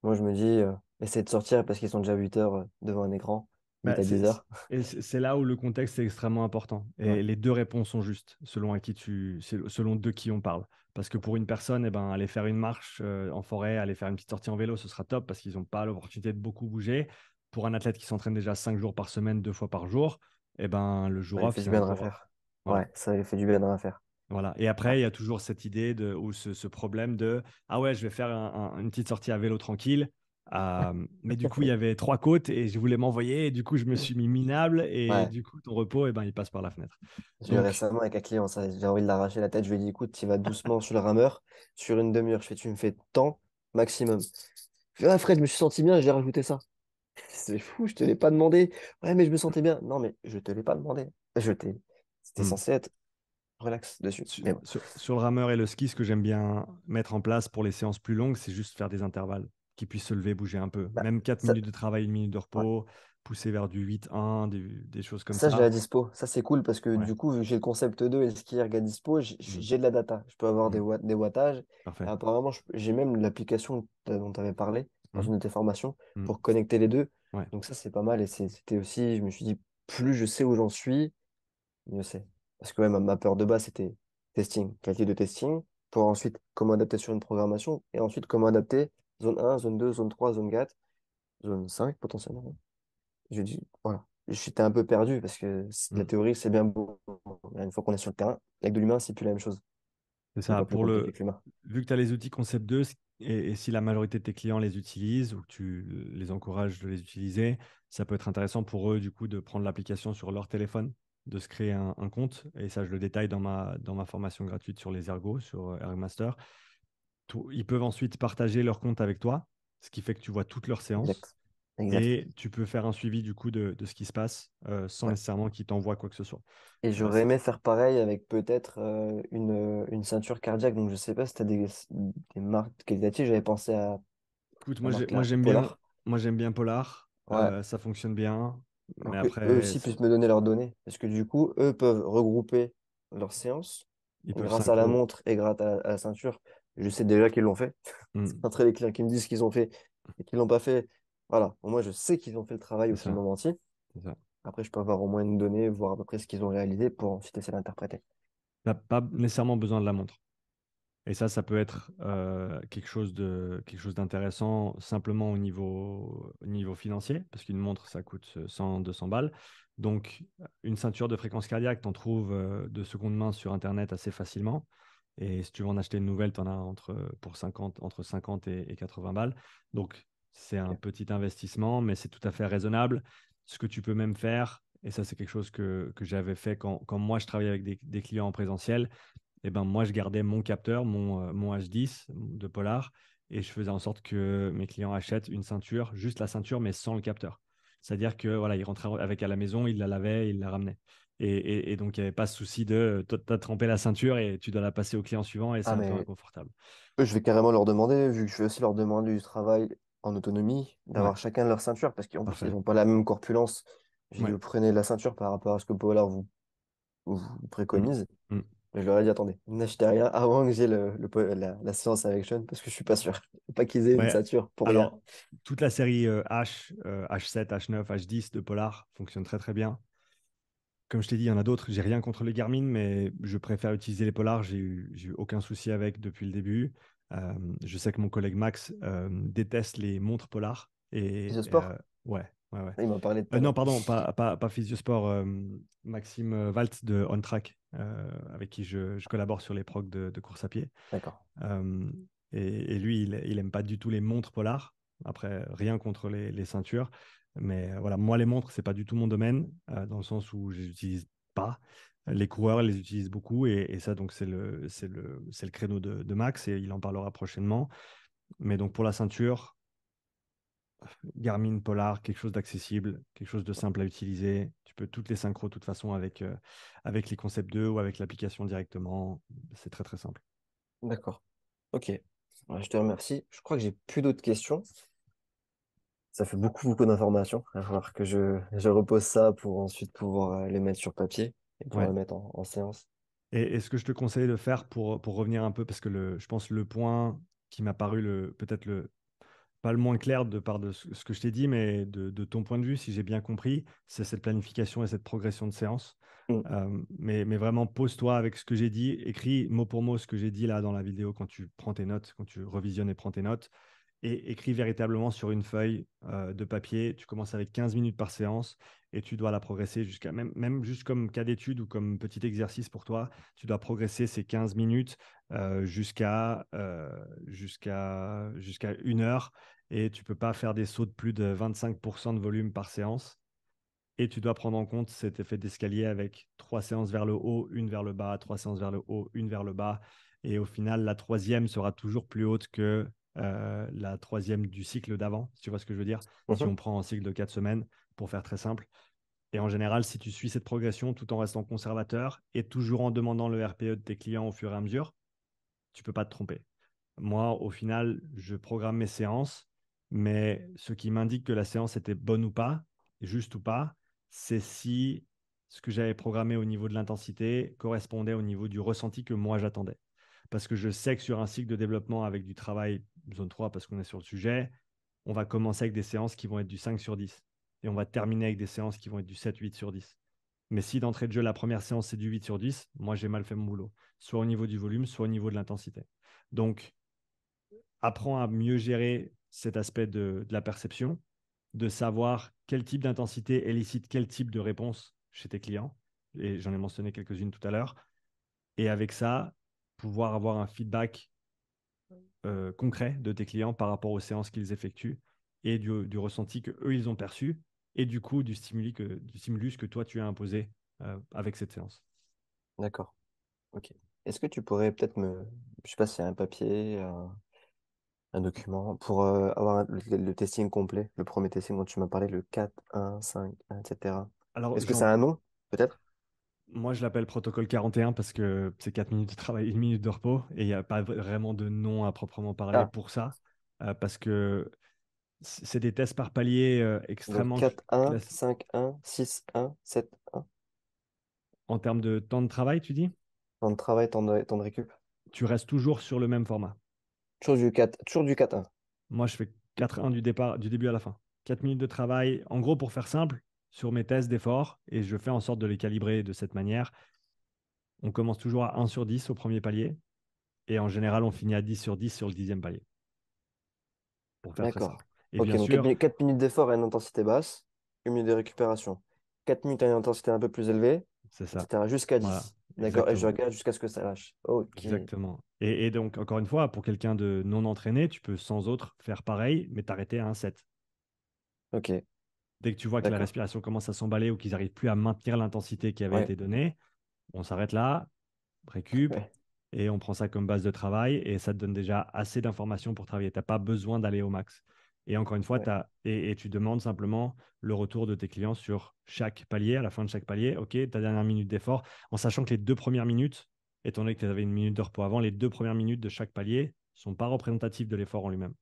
Moi, je me dis, euh, essaie de sortir parce qu'ils sont déjà 8 heures euh, devant un écran. mais bah, 10 heures. Et c'est là où le contexte est extrêmement important. Et les deux réponses sont justes, selon, à qui tu, selon de qui on parle. Parce que pour une personne, eh ben, aller faire une marche en forêt, aller faire une petite sortie en vélo, ce sera top parce qu'ils n'ont pas l'opportunité de beaucoup bouger. Pour un athlète qui s'entraîne déjà 5 jours par semaine, deux fois par jour, et eh ben, le jour off, c'est Ouais, ça fait du bien dans l'affaire Voilà. Et après, il y a toujours cette idée de, ou ce, problème de Ah ouais, je vais faire une petite sortie à vélo tranquille. Euh, mais du coup, il y avait trois côtes et je voulais m'envoyer. Et du coup, je me suis mis minable. Et du coup, ton repos, et eh ben, il passe par la fenêtre. J'ai récemment avec un client, j'ai envie de l'arracher la tête. Je lui ai dit Écoute, tu vas doucement sur le rameur. Sur une demi-heure, je fais Tu me fais tant maximum. Je ah, Fred, je me suis senti bien. J'ai rajouté ça. C'est fou, je te l'ai pas demandé. Ouais, mais je me sentais bien. Non, mais je te l'ai pas demandé. Je t'ai c'était hmm. censé être relax dessus. Sur, le rameur et le ski, ce que j'aime bien mettre en place pour les séances plus longues, c'est juste faire des intervalles qui puissent se lever, bouger un peu. Bah, même 4 minutes de travail, 1 minute de repos, pousser vers du 8-1, des, choses comme ça. Ça, j'ai la dispo. Ça, c'est cool parce que du coup, vu que j'ai le concept 2 et le ski à dispo, hmm. j'ai de la data. Je peux avoir des, hmm. des wattages. Apparemment, j'ai même l'application dont tu avais parlé dans une de tes formations pour connecter les deux. Donc ça, c'est pas mal. Et c'était aussi, je me suis dit, plus je sais où j'en suis, je sais Parce que même ma, peur de base, c'était testing, qualité de testing, pour ensuite comment adapter sur une programmation, et ensuite comment adapter zone 1, zone 2, zone 3, zone 4, zone 5 potentiellement. Je dis, voilà. J'étais un peu perdu parce que la mm. théorie, c'est bien beau. Une fois qu'on est sur le terrain, avec de l'humain, c'est plus la même chose. C'est ça. Pour le... Vu que tu as les outils Concept 2, et, si la majorité de tes clients les utilisent ou que tu les encourages de les utiliser, ça peut être intéressant pour eux, du coup, de prendre l'application sur leur téléphone de se créer un, compte. Et ça, je le détaille dans ma, dans ma formation gratuite sur les ergos, sur Ergmaster. Euh, ils peuvent ensuite partager leur compte avec toi, ce qui fait que tu vois toutes leurs séances. Et tu peux faire un suivi du coup de, ce qui se passe euh, sans nécessairement qu'ils t'envoient quoi que ce soit. Et j'aurais aimé faire pareil avec peut-être euh, une, ceinture cardiaque. Donc je ne sais pas si tu as des, des marques qualitatives. J'avais pensé à. Écoute, moi, j'aime bien, moi j'aime bien Polar. ça fonctionne bien eux aussi puissent me donner leurs données. Parce que du coup, eux peuvent regrouper leurs séances grâce à la montre et grâce à, la ceinture. Je sais déjà qu'ils l'ont fait. Mmh. C'est un très clients qui me disent qu'ils ont fait et qu'ils l'ont pas fait. Voilà, moins je sais qu'ils ont fait le travail au moment entier. Après, je peux avoir au moins une donnée, voir à peu près ce qu'ils ont réalisé pour ensuite essayer d'interpréter. n'as pas nécessairement besoin de la montre. Et ça, ça peut être euh, quelque chose d'intéressant simplement au niveau niveau financier, parce qu'une montre ça coûte 100 euh, 200 balles. Donc une ceinture de fréquence cardiaque, tu en trouves euh, de seconde main sur internet assez facilement. Et si tu veux en acheter une nouvelle, tu en as entre pour 50 entre 50 et, 80 balles. Donc c'est un petit investissement, mais c'est tout à fait raisonnable. Ce que tu peux même faire, et ça c'est quelque chose que, que j'avais fait quand, moi je travaillais avec des, des clients en présentiel, eh ben, moi, je gardais mon capteur, mon, euh, mon H10 de Polar, et je faisais en sorte que mes clients achètent une ceinture, juste la ceinture, mais sans le capteur. C'est-à-dire que voilà, il rentrait avec à la maison, ils la lavaient ils la ramenaient. Et, donc, il n'y avait pas ce souci de euh, t'as trempé la ceinture et tu dois la passer au client suivant et ah, c'est ah, un Je vais carrément leur demander, vu que je vais aussi leur demander du travail en autonomie, d'avoir chacun leur ceinture parce qu'ils n'ont pas la même corpulence. Je Vous prenez la ceinture par rapport à ce que Polar vous, mmh. préconise. Je leur ai dit, attendez, n'achetez rien avant que j'ai le, la, séance avec Sean, parce que je ne suis pas sûr. Pas qu'ils aient une sature pour toute la série euh, H, H7, H9, H10 de Polar fonctionne très très bien. Comme je t'ai dit, il y en a d'autres. J'ai rien contre les Garmin, mais je préfère utiliser les Polar. J'ai eu, eu aucun souci avec depuis le début. Euh, je sais que mon collègue Max euh, déteste les montres Polar. Et, les sport Ouais. Euh, non, pardon, pas, pas, pas Physiosport. Euh, Maxime Waltz de On Track, euh, avec qui je, je, collabore sur les procs de, de course à pied. D'accord. Et, lui, il, il aime pas du tout les montres polars. Après, rien contre les, les ceintures. Mais voilà, moi, les montres, c'est pas du tout mon domaine, dans le sens où je les utilise pas. Les coureurs les utilisent beaucoup. Et, et ça, donc, c'est le, le, le créneau de, de, Max. Et il en parlera prochainement. Mais donc, pour la ceinture, Garmin Polar, quelque chose d'accessible, quelque chose de simple à utiliser. Tu peux toutes les synchro de toute façon avec, euh, avec les concepts 2 ou avec l'application directement. C'est très très simple. D'accord. Ok. je te remercie. Je crois que j'ai plus d'autres questions. Ça fait beaucoup, beaucoup d'informations. Il va falloir que je, repose ça pour ensuite pouvoir euh, les mettre sur papier et pour les mettre en, séance. Et, est ce que je te conseille de faire pour, pour revenir un peu, parce que le, je pense le point qui m'a paru peut-être le, pas le moins clair de par de ce que je t'ai dit, mais de, ton point de vue, si j'ai bien compris, c'est cette planification et cette progression de séance. Mmh. mais, mais, vraiment, pose-toi avec ce que j'ai dit, écris mot pour mot ce que j'ai dit là dans la vidéo quand tu prends tes notes, quand tu revisionnes et prends tes notes et écris véritablement sur une feuille euh, de papier. Tu commences avec 15 minutes par séance et tu dois la progresser jusqu'à même, même juste comme cas d'étude ou comme petit exercice pour toi. Tu dois progresser ces 15 minutes euh, euh, jusqu'à jusqu'à une heure et tu ne peux pas faire des sauts de plus de 25% de volume par séance. Et tu dois prendre en compte cet effet d'escalier avec trois séances vers le haut, une vers le bas, trois séances vers le haut, une vers le bas. Et au final, la troisième sera toujours plus haute que euh, la troisième du cycle d'avant, si tu vois ce que je veux dire. Si mhm. on prend un cycle de quatre semaines, pour faire très simple. Et en général, si tu suis cette progression tout en restant conservateur et toujours en demandant le RPE de tes clients au fur et à mesure, tu peux pas te tromper. Moi, au final, je programme mes séances, mais ce qui m'indique que la séance était bonne ou pas, juste ou pas, c'est si ce que j'avais programmé au niveau de l'intensité correspondait au niveau du ressenti que moi j'attendais. Parce que je sais que sur un cycle de développement avec du travail zone 3 parce qu'on est sur le sujet, on va commencer avec des séances qui vont être du 5 sur 10. Et on va terminer avec des séances qui vont être du 7, 8 sur 10. Mais si d'entrée de jeu, la première séance, c'est du 8 sur 10, moi, j'ai mal fait mon boulot, soit au niveau du volume, soit au niveau de l'intensité. Donc, apprends à mieux gérer cet aspect de, de la perception, de savoir quel type d'intensité élicite quel type de réponse chez tes clients. Et j'en ai mentionné quelques-unes tout à l'heure. Et avec ça, pouvoir avoir un feedback euh, concret de tes clients par rapport aux séances qu'ils effectuent et du, ressenti ressenti eux ils ont perçu et du coup du, stimuli du stimulus que toi, tu as imposé euh, avec cette séance. D'accord. OK. Est-ce que tu pourrais peut-être me... Je sais pas si un papier, un, document pour euh, avoir le, testing complet, le premier testing dont tu m'as parlé, le 4, 1, 5, etc. Alors, Est-ce que c'est un nom, peut-être moi, je l'appelle protocole 41 parce que c'est 4 minutes de travail, 1 minute de repos, et il n'y a pas vraiment de nom à proprement parler ah. pour ça, euh, parce que c'est des tests par palier euh, extrêmement... 4-1, 5-1, 6-1, 7-1. En termes de temps de travail, tu dis Temps de travail, temps de, récup. Tu restes toujours sur le même format Toujours du 4-1. Moi, je fais 4-1 du, départ, du début à la fin. 4 minutes de travail. En gros, pour faire simple, sur mes tests d'effort et je fais en sorte de les calibrer de cette manière. On commence toujours à 1 sur 10 au premier palier et en général, on finit à 10 sur 10 sur le dixième palier. Pour D'accord. Et bien 4, minutes d'effort à une intensité basse, une minute de récupération. 4 minutes à une intensité un peu plus élevée, c'est ça. Jusqu'à 10. D'accord, et je regarde jusqu'à ce que ça lâche. Exactement. Et, et, donc, encore une fois, pour quelqu'un de non entraîné, tu peux sans autre faire pareil, mais t'arrêter à un 7. Ok. Dès que tu vois que la respiration commence à s'emballer ou qu'ils n'arrivent plus à maintenir l'intensité qui avait été donnée, on s'arrête là, récup, et on prend ça comme base de travail. Et ça te donne déjà assez d'informations pour travailler. Tu n'as pas besoin d'aller au max. Et encore une fois, et, tu demandes simplement le retour de tes clients sur chaque palier, à la fin de chaque palier, OK, ta dernière minute d'effort, en sachant que les deux premières minutes, étant donné que tu avais une minute de repos avant, les deux premières minutes de chaque palier sont pas représentatives de l'effort en lui-même.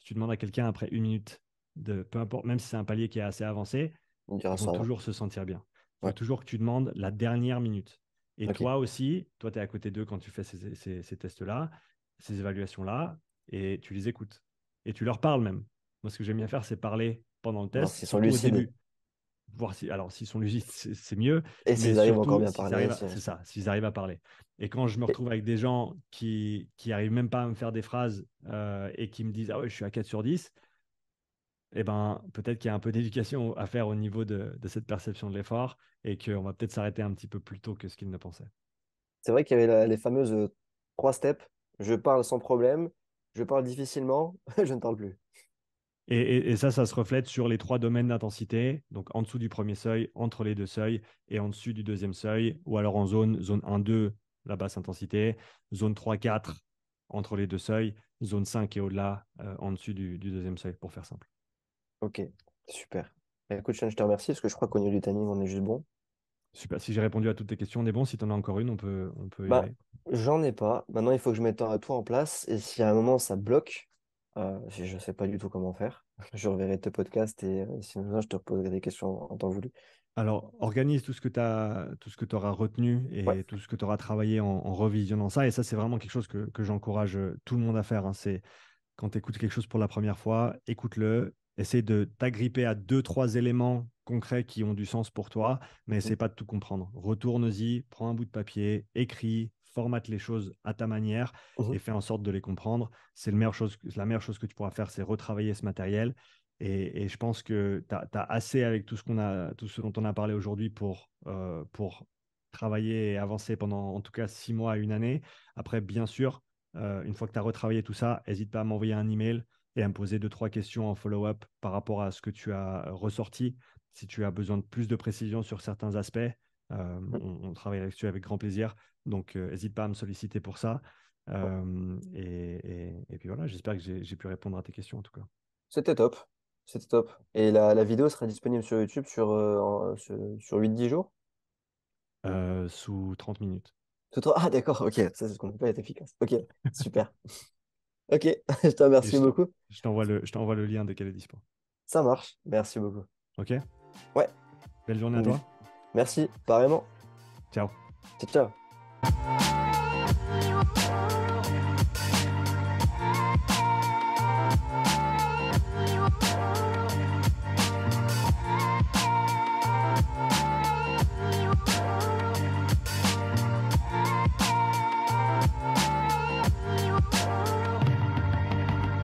Si tu demandes à quelqu'un après une minute de peu importe, même si c'est un palier qui est assez avancé, On ils toujours se sentir bien. Il faut toujours que tu demandes la dernière minute. Et toi aussi, toi, tu es à côté d'eux quand tu fais ces, tests-là, ces évaluations-là, et tu les écoutes. Et tu leur parles même. Moi, ce que j'aime bien faire, c'est parler pendant le test. Alors, Au début. Voir si, alors, s'ils sont lucides, c'est mieux. Et s'ils arrivent encore bien à parler. C'est ça, s'ils arrivent à parler. Et quand je me retrouve avec des gens qui n'arrivent même pas à me faire des phrases euh, et qui me disent Ah ouais, je suis à 4 sur 10, eh ben, peut-être qu'il y a un peu d'éducation à faire au niveau de, cette perception de l'effort et qu'on va peut-être s'arrêter un petit peu plus tôt que ce qu'il ne pensait. C'est vrai qu'il y avait les fameuses euh, trois steps. Je parle sans problème, je parle difficilement, je ne parle plus. Et, ça, ça se reflète sur les trois domaines d'intensité, donc en dessous du premier seuil, entre les deux seuils et en dessus du deuxième seuil, ou alors en zone, zone 1-2, la basse intensité, zone 3-4, entre les deux seuils, zone 5 et au-delà, euh, en dessus du deuxième seuil, pour faire simple. Ok, super. Bah, écoute, je te remercie parce que je crois qu'au niveau du timing, on est juste bon. Super. Si j'ai répondu à toutes tes questions, on est bon. Si tu en as encore une, on peut, on peut y bah, J'en ai pas. Maintenant, il faut que je mette un, tout en place. Et si à un moment ça bloque, euh, je ne sais pas du tout comment faire, je reverrai tes podcasts et sinon, euh, si je te reposerai des questions en temps voulu. Alors, organise tout ce que tu auras retenu et tout ce que tu auras travaillé en, revisionnant ça. Et ça, c'est vraiment quelque chose que, j'encourage euh, tout le monde à faire. Hein. C'est quand tu écoutes quelque chose pour la première fois, écoute-le, essaie de t'agripper à deux, trois éléments concrets qui ont du sens pour toi, mais c'est mmh. pas de tout comprendre. Retourne-y, prends un bout de papier, écris, formate les choses à ta manière mmh. et fais en sorte de les comprendre. C'est la meilleure chose que tu pourras faire, c'est retravailler ce matériel. Et, je pense que tu as, assez avec tout ce, a, dont on a parlé aujourd'hui euh, pour, travailler et avancer pendant en tout cas six mois à une année. Après, bien sûr, euh, une fois que tu as retravaillé tout ça, n'hésite pas à m'envoyer un email et à me poser deux, trois questions en follow-up par rapport à ce que tu as ressorti. Si tu as besoin de plus de précision sur certains aspects, euh, mmh. on, travaille avec toi avec grand plaisir. Donc, euh, n'hésite pas à me solliciter pour ça. Euh, et, puis voilà, j'espère que j'ai pu répondre à tes questions en tout cas. C'était top. C'était top. Et la, vidéo sera disponible sur YouTube sur, sur, 8-10 jours Sous 30 minutes. Ah, d'accord, ok, ça, c'est ce qu'on peut être efficace. Ok, super. Ok, je te remercie beaucoup. Je t'envoie le, le lien dès qu'elle est dispo. Ça marche, merci beaucoup. Ok Ouais. Belle journée à toi. Merci, pareillement. Ciao. Ciao, ciao.